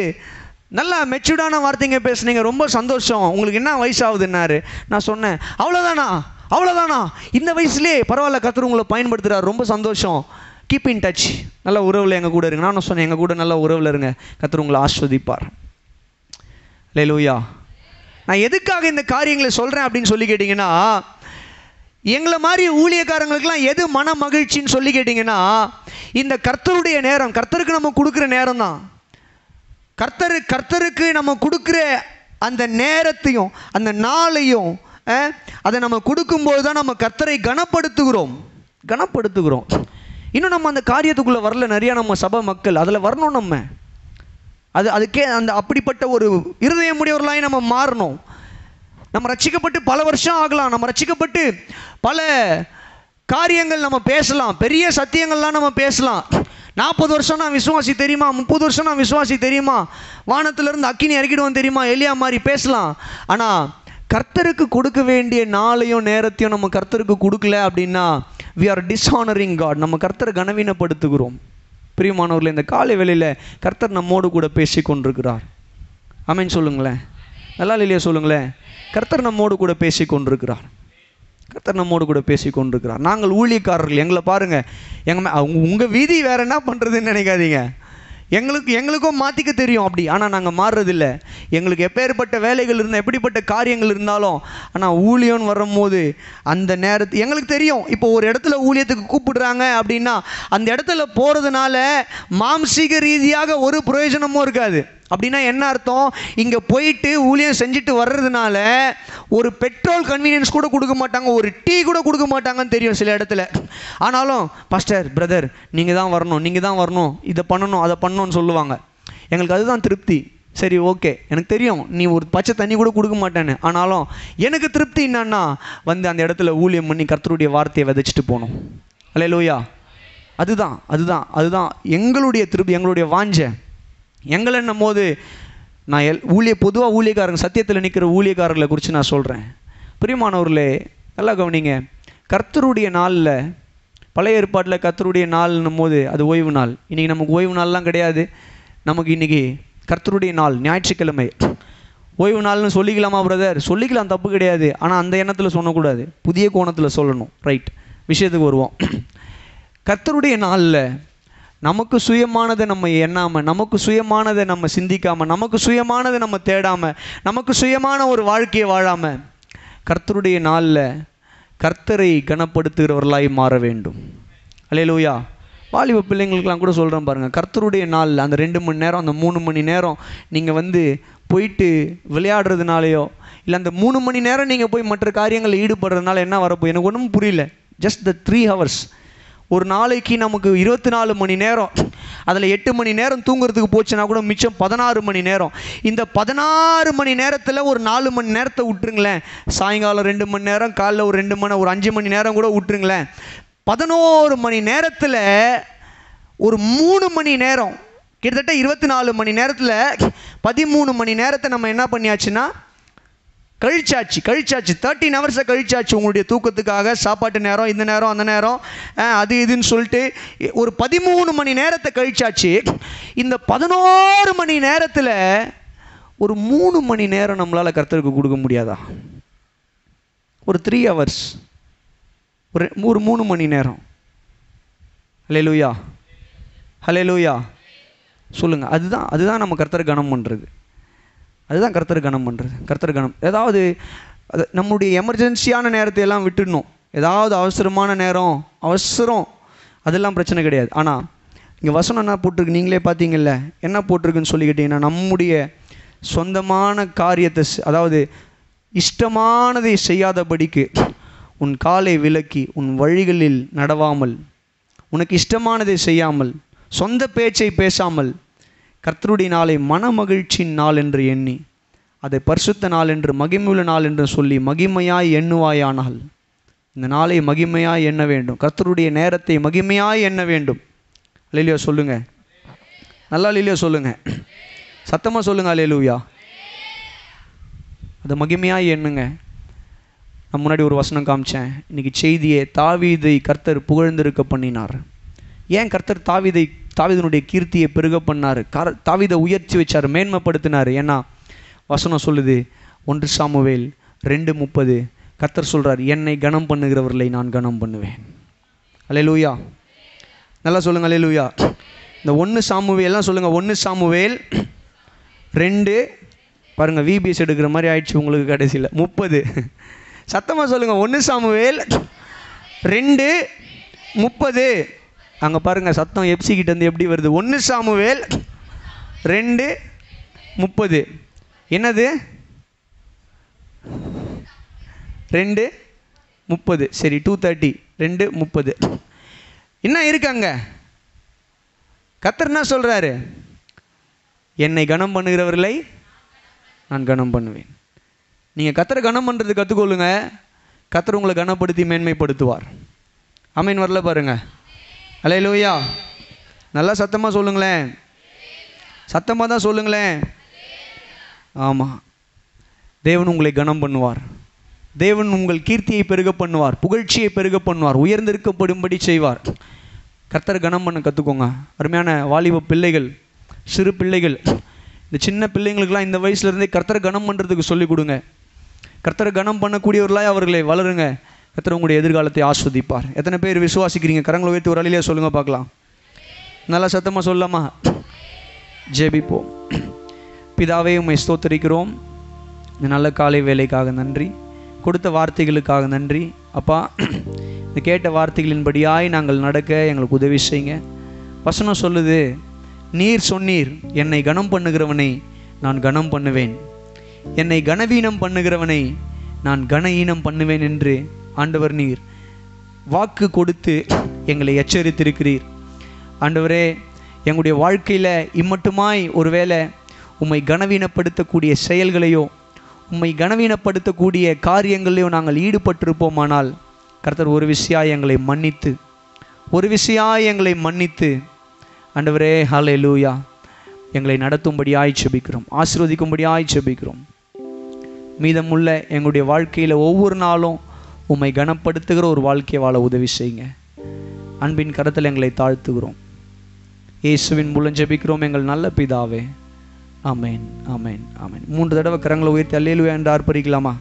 நல்லா மெச்சூர்டான வார்த்தைங்க பேசுனீங்க ரொம்ப சந்தோஷம் உங்களுக்கு என்ன வயசாகுதுன்னாரு நான் சொன்னேன் அவ்வளோதானா அவ்வளோதானா இந்த வயசுலேயே பரவாயில்ல கத்துரு உங்களை பயன்படுத்துகிறார் ரொம்ப சந்தோஷம் கீப் இன் டச் நல்ல உறவில் எங்கள் கூட இருங்க நான் சொன்னேன் எங்கள் கூட நல்ல உறவில் இருங்க கத்துரு உங்களை ஆஸ்வதிப்பார் லே லூயா நான் எதுக்காக இந்த காரியங்களை சொல்கிறேன் அப்படின்னு சொல்லி கேட்டிங்கன்னா எங்களை மாதிரி ஊழியக்காரங்களுக்கெல்லாம் எது மன மகிழ்ச்சின்னு சொல்லி கேட்டிங்கன்னா இந்த கர்த்தருடைய நேரம் கர்த்தருக்கு நம்ம கொடுக்குற நேரம் தான் கர்த்தரு கர்த்தருக்கு நம்ம கொடுக்குற அந்த நேரத்தையும் அந்த நாளையும் அதை நம்ம கொடுக்கும்போது தான் நம்ம கர்த்தரை கனப்படுத்துகிறோம் கனப்படுத்துகிறோம் இன்னும் நம்ம அந்த காரியத்துக்குள்ளே வரல நிறையா நம்ம சபை மக்கள் அதில் வரணும் நம்ம அது அதுக்கே அந்த அப்படிப்பட்ட ஒரு இருதயமுடையவர்களாய் நம்ம மாறணும் நம்ம ரசிக்கப்பட்டு பல வருஷம் ஆகலாம் நம்ம ரசிக்கப்பட்டு பல காரியங்கள் நம்ம பேசலாம் பெரிய சத்தியங்கள்லாம் நம்ம பேசலாம் நாற்பது வருஷம் நான் விசுவாசி தெரியுமா முப்பது வருஷம் நான் விசுவாசி தெரியுமா வானத்துலேருந்து அக்கினி இறக்கிடுவோம் தெரியுமா எலியா மாதிரி பேசலாம் ஆனால் கர்த்தருக்கு கொடுக்க வேண்டிய நாளையும் நேரத்தையும் நம்ம கர்த்தருக்கு கொடுக்கல அப்படின்னா வி ஆர் டிஸ்ஹானரிங் காட் நம்ம கர்த்தர் கனவீனப்படுத்துகிறோம் பிரியமானவர்கள் இந்த காலை வேலையில் கர்த்தர் நம்மோடு கூட பேசி கொண்டிருக்கிறார் அமேன் சொல்லுங்களேன் நல்லா இல்லையா சொல்லுங்களேன் கர்த்தர் நம்மோடு கூட பேசி கொண்டிருக்கிறார் கர்த்தர் நம்மோடு கூட பேசி கொண்டிருக்கிறார் நாங்கள் ஊழியக்காரர்கள் எங்களை பாருங்கள் எங்கள் அவங்க உங்கள் வீதி வேறு என்ன பண்ணுறதுன்னு நினைக்காதீங்க எங்களுக்கு எங்களுக்கும் மாற்றிக்க தெரியும் அப்படி ஆனால் நாங்கள் மாறுறதில்ல எங்களுக்கு எப்பேற்பட்ட வேலைகள் இருந்தால் எப்படிப்பட்ட காரியங்கள் இருந்தாலும் ஆனால் ஊழியம்னு வரும்போது அந்த நேரத்து எங்களுக்கு தெரியும் இப்போ ஒரு இடத்துல ஊழியத்துக்கு கூப்பிடுறாங்க அப்படின்னா அந்த இடத்துல போகிறதுனால மாம்சீக ரீதியாக ஒரு பிரயோஜனமும் இருக்காது அப்படின்னா என்ன அர்த்தம் இங்கே போயிட்டு ஊழியம் செஞ்சுட்டு வர்றதுனால ஒரு பெட்ரோல் கன்வீனியன்ஸ் கூட கொடுக்க மாட்டாங்க ஒரு டீ கூட கொடுக்க மாட்டாங்கன்னு தெரியும் சில இடத்துல ஆனாலும் பாஸ்டர் பிரதர் நீங்கள் தான் வரணும் நீங்கள் தான் வரணும் இதை பண்ணணும் அதை பண்ணணும்னு சொல்லுவாங்க எங்களுக்கு அதுதான் திருப்தி சரி ஓகே எனக்கு தெரியும் நீ ஒரு பச்சை தண்ணி கூட கொடுக்க மாட்டேன்னு ஆனாலும் எனக்கு திருப்தி என்னன்னா வந்து அந்த இடத்துல ஊழியம் பண்ணி கர்த்தருடைய வார்த்தையை விதைச்சிட்டு போகணும் அல்ல லோயா அதுதான் அதுதான் அதுதான் எங்களுடைய திருப்தி எங்களுடைய வாஞ்சை எங்களை என்னும் போது நான் எல் ஊழிய பொதுவாக ஊழியக்காரங்க சத்தியத்தில் நிற்கிற ஊழியக்காரர்களை குறித்து நான் சொல்கிறேன் பிரியமானவர்களே நல்லா கவனிங்க கர்த்தருடைய நாளில் பழைய ஏற்பாட்டில் கர்த்தருடைய நாள்னும் போது அது ஓய்வு நாள் இன்றைக்கி நமக்கு ஓய்வு நாள்லாம் கிடையாது நமக்கு இன்றைக்கி கர்த்தருடைய நாள் ஞாயிற்றுக்கிழமை ஓய்வு நாள்னு சொல்லிக்கலாமா பிரதர் சொல்லிக்கலாம் தப்பு கிடையாது ஆனால் அந்த எண்ணத்தில் சொல்லக்கூடாது புதிய கோணத்தில் சொல்லணும் ரைட் விஷயத்துக்கு வருவோம் கர்த்தருடைய நாளில் நமக்கு சுயமானதை நம்ம எண்ணாமல் நமக்கு சுயமானதை நம்ம சிந்திக்காமல் நமக்கு சுயமானதை நம்ம தேடாமல் நமக்கு சுயமான ஒரு வாழ்க்கையை வாழாமல் கர்த்தருடைய நாளில் கர்த்தரை கனப்படுத்துகிறவர்களாய் மாற வேண்டும் அலையலூயா வாலிப பிள்ளைங்களுக்கெல்லாம் கூட சொல்கிறேன் பாருங்கள் கர்த்தருடைய நாளில் அந்த ரெண்டு மணி நேரம் அந்த மூணு மணி நேரம் நீங்கள் வந்து போயிட்டு விளையாடுறதுனாலையோ இல்லை அந்த மூணு மணி நேரம் நீங்கள் போய் மற்ற காரியங்களில் ஈடுபடுறதுனால என்ன வரப்போ எனக்கு ஒன்றும் புரியல ஜஸ்ட் த த்ரீ ஹவர்ஸ் ஒரு நாளைக்கு நமக்கு இருபத்தி நாலு மணி நேரம் அதில் எட்டு மணி நேரம் தூங்குறதுக்கு போச்சுன்னா கூட மிச்சம் பதினாறு மணி நேரம் இந்த பதினாறு மணி நேரத்தில் ஒரு நாலு மணி நேரத்தை விட்டுருங்களேன் சாயங்காலம் ரெண்டு மணி நேரம் காலைல ஒரு ரெண்டு மணி ஒரு அஞ்சு மணி நேரம் கூட விட்டுருங்களேன் பதினோரு மணி நேரத்தில் ஒரு மூணு மணி நேரம் கிட்டத்தட்ட இருபத்தி நாலு மணி நேரத்தில் பதிமூணு மணி நேரத்தை நம்ம என்ன பண்ணியாச்சுன்னா கழிச்சாச்சு கழிச்சாச்சு தேர்ட்டின் ஹவர்ஸை கழிச்சாச்சு உங்களுடைய தூக்கத்துக்காக சாப்பாட்டு நேரம் இந்த நேரம் அந்த நேரம் அது இதுன்னு சொல்லிட்டு ஒரு பதிமூணு மணி நேரத்தை கழிச்சாச்சு இந்த பதினோரு மணி நேரத்தில் ஒரு மூணு மணி நேரம் நம்மளால் கருத்தருக்கு கொடுக்க முடியாதா ஒரு த்ரீ ஹவர்ஸ் ஒரு ஒரு மூணு மணி நேரம் ஹலே லூயா ஹலே லூயா சொல்லுங்கள் அதுதான் அதுதான் நம்ம கருத்தர் கனம் பண்ணுறது அதுதான் கர்த்தர் கணம் பண்ணுறது கர்த்தர் கணம் ஏதாவது நம்முடைய எமர்ஜென்சியான நேரத்தை எல்லாம் விட்டுடணும் ஏதாவது அவசரமான நேரம் அவசரம் அதெல்லாம் பிரச்சனை கிடையாது ஆனால் இங்கே வசனம் என்ன போட்டிருக்கு நீங்களே பார்த்தீங்கல்ல என்ன போட்டிருக்குன்னு சொல்லி நம்முடைய சொந்தமான காரியத்தை அதாவது இஷ்டமானதை செய்யாதபடிக்கு உன் காலை விலக்கி உன் வழிகளில் நடவாமல் உனக்கு இஷ்டமானதை செய்யாமல் சொந்த பேச்சை பேசாமல் கர்த்தருடைய நாளை மன மகிழ்ச்சியின் நாள் என்று எண்ணி அதை பரிசுத்த நாள் என்று மகிமையுள்ள நாள் என்று சொல்லி மகிமையாய் எண்ணுவாயானால் இந்த நாளை மகிமையாய் எண்ண வேண்டும் கர்த்தருடைய நேரத்தை மகிமையாய் எண்ண வேண்டும் அலையிலியோ சொல்லுங்க நல்லா அலையிலியோ சொல்லுங்க சத்தமாக சொல்லுங்க அலையிலூயா அதை மகிமையாய் எண்ணுங்க நான் முன்னாடி ஒரு வசனம் காமிச்சேன் இன்னைக்கு செய்தியை தாவீதை கர்த்தர் புகழ்ந்திருக்க பண்ணினார் ஏன் கர்த்தர் தாவீதை தாவிதனுடைய கீர்த்தியை பெருக பண்ணார் கர தாவிதை உயர்த்தி வச்சார் மேன்மைப்படுத்தினார் ஏன்னா வசனம் சொல்லுது ஒன்று சாமுவேல் ரெண்டு முப்பது கத்தர் சொல்கிறார் என்னை கனம் பண்ணுகிறவர்களை நான் கனம் பண்ணுவேன் அலையலூயா நல்லா சொல்லுங்கள் அலையலூயா இந்த ஒன்று சாமுவேல்லாம் சொல்லுங்கள் ஒன்று சாமுவேல் ரெண்டு பாருங்கள் விபிஎஸ் எடுக்கிற மாதிரி ஆயிடுச்சு உங்களுக்கு கடைசியில் முப்பது சத்தமாக சொல்லுங்கள் ஒன்று சாமுவேல் ரெண்டு முப்பது அங்கே பாருங்கள் சத்தம் வந்து எப்படி வருது ஒன்று சாமுவேல் ரெண்டு முப்பது என்னது ரெண்டு முப்பது சரி டூ தேர்ட்டி ரெண்டு முப்பது என்ன இருக்காங்க கத்தர்னா சொல்கிறாரு என்னை கனம் பண்ணுகிறவர்களை நான் கனம் பண்ணுவேன் நீங்கள் கத்தரை கனம் பண்ணுறது கற்றுக்கொள்ளுங்க கத்தர் உங்களை கனப்படுத்தி மேன்மைப்படுத்துவார் அமீன் வரல பாருங்கள் அலே லூயா நல்லா சத்தமாக சொல்லுங்களேன் சத்தமாக தான் சொல்லுங்களேன் ஆமாம் தேவன் உங்களை கனம் பண்ணுவார் தேவன் உங்கள் கீர்த்தியை பெருக பண்ணுவார் புகழ்ச்சியை பெருக பண்ணுவார் உயர்ந்திருக்கப்படும்படி செய்வார் கர்த்தர் கனம் பண்ண கற்றுக்கோங்க அருமையான வாலிப பிள்ளைகள் சிறு பிள்ளைகள் இந்த சின்ன பிள்ளைங்களுக்கெல்லாம் இந்த வயசுலேருந்தே கர்த்தர் கனம் பண்ணுறதுக்கு சொல்லிக் கொடுங்க கர்த்தர் கனம் பண்ணக்கூடியவர்களாக அவர்களை வளருங்க எத்தனை உங்களுடைய எதிர்காலத்தை ஆஸ்வதிப்பார் எத்தனை பேர் விசுவாசிக்கிறீங்க கரங்களை உயர்த்தி ஒரு அழிலே சொல்லுங்க பார்க்கலாம் நல்லா சத்தமாக சொல்லாமா ஜெபிப்போம் பிதாவே உண்மை ஸ்தோத்தரிக்கிறோம் இந்த நல்ல காலை வேலைக்காக நன்றி கொடுத்த வார்த்தைகளுக்காக நன்றி அப்பா இந்த கேட்ட வார்த்தைகளின்படியாய் நாங்கள் நடக்க எங்களுக்கு உதவி செய்யுங்க வசனம் சொல்லுது நீர் சொன்னீர் என்னை கனம் பண்ணுகிறவனை நான் கனம் பண்ணுவேன் என்னை கனவீனம் பண்ணுகிறவனை நான் கன ஈனம் பண்ணுவேன் என்று ஆண்டவர் நீர் வாக்கு கொடுத்து எங்களை எச்சரித்திருக்கிறீர் ஆண்டவரே எங்களுடைய வாழ்க்கையில் இம்மட்டுமாய் ஒருவேளை உம்மை கனவீனப்படுத்தக்கூடிய செயல்களையோ உம்மை கனவீனப்படுத்தக்கூடிய காரியங்களையோ நாங்கள் ஈடுபட்டிருப்போமானால் கர்த்தர் ஒரு விஷயம் எங்களை மன்னித்து ஒரு விஷயம் எங்களை மன்னித்து ஆண்டவரே ஹலே லூயா எங்களை நடத்தும்படியாய் செபிக்கிறோம் ஆசிர்வதிக்கும்படி செபிக்கிறோம் மீதமுள்ள எங்களுடைய வாழ்க்கையில் ஒவ்வொரு நாளும் உம்மை கனப்படுத்துகிற ஒரு வாழ்க்கையை வாழ உதவி செய்யுங்க அன்பின் கருத்தில் எங்களை தாழ்த்துகிறோம் இயேசுவின் மூலம் ஜபிக்கிறோம் எங்கள் நல்ல பிதாவே அமேன் அமேன் அமேன் மூன்று தடவை கரங்களை உயர்த்தி அல்லேலுவே என்று ஆர்ப்பரிக்கலாமா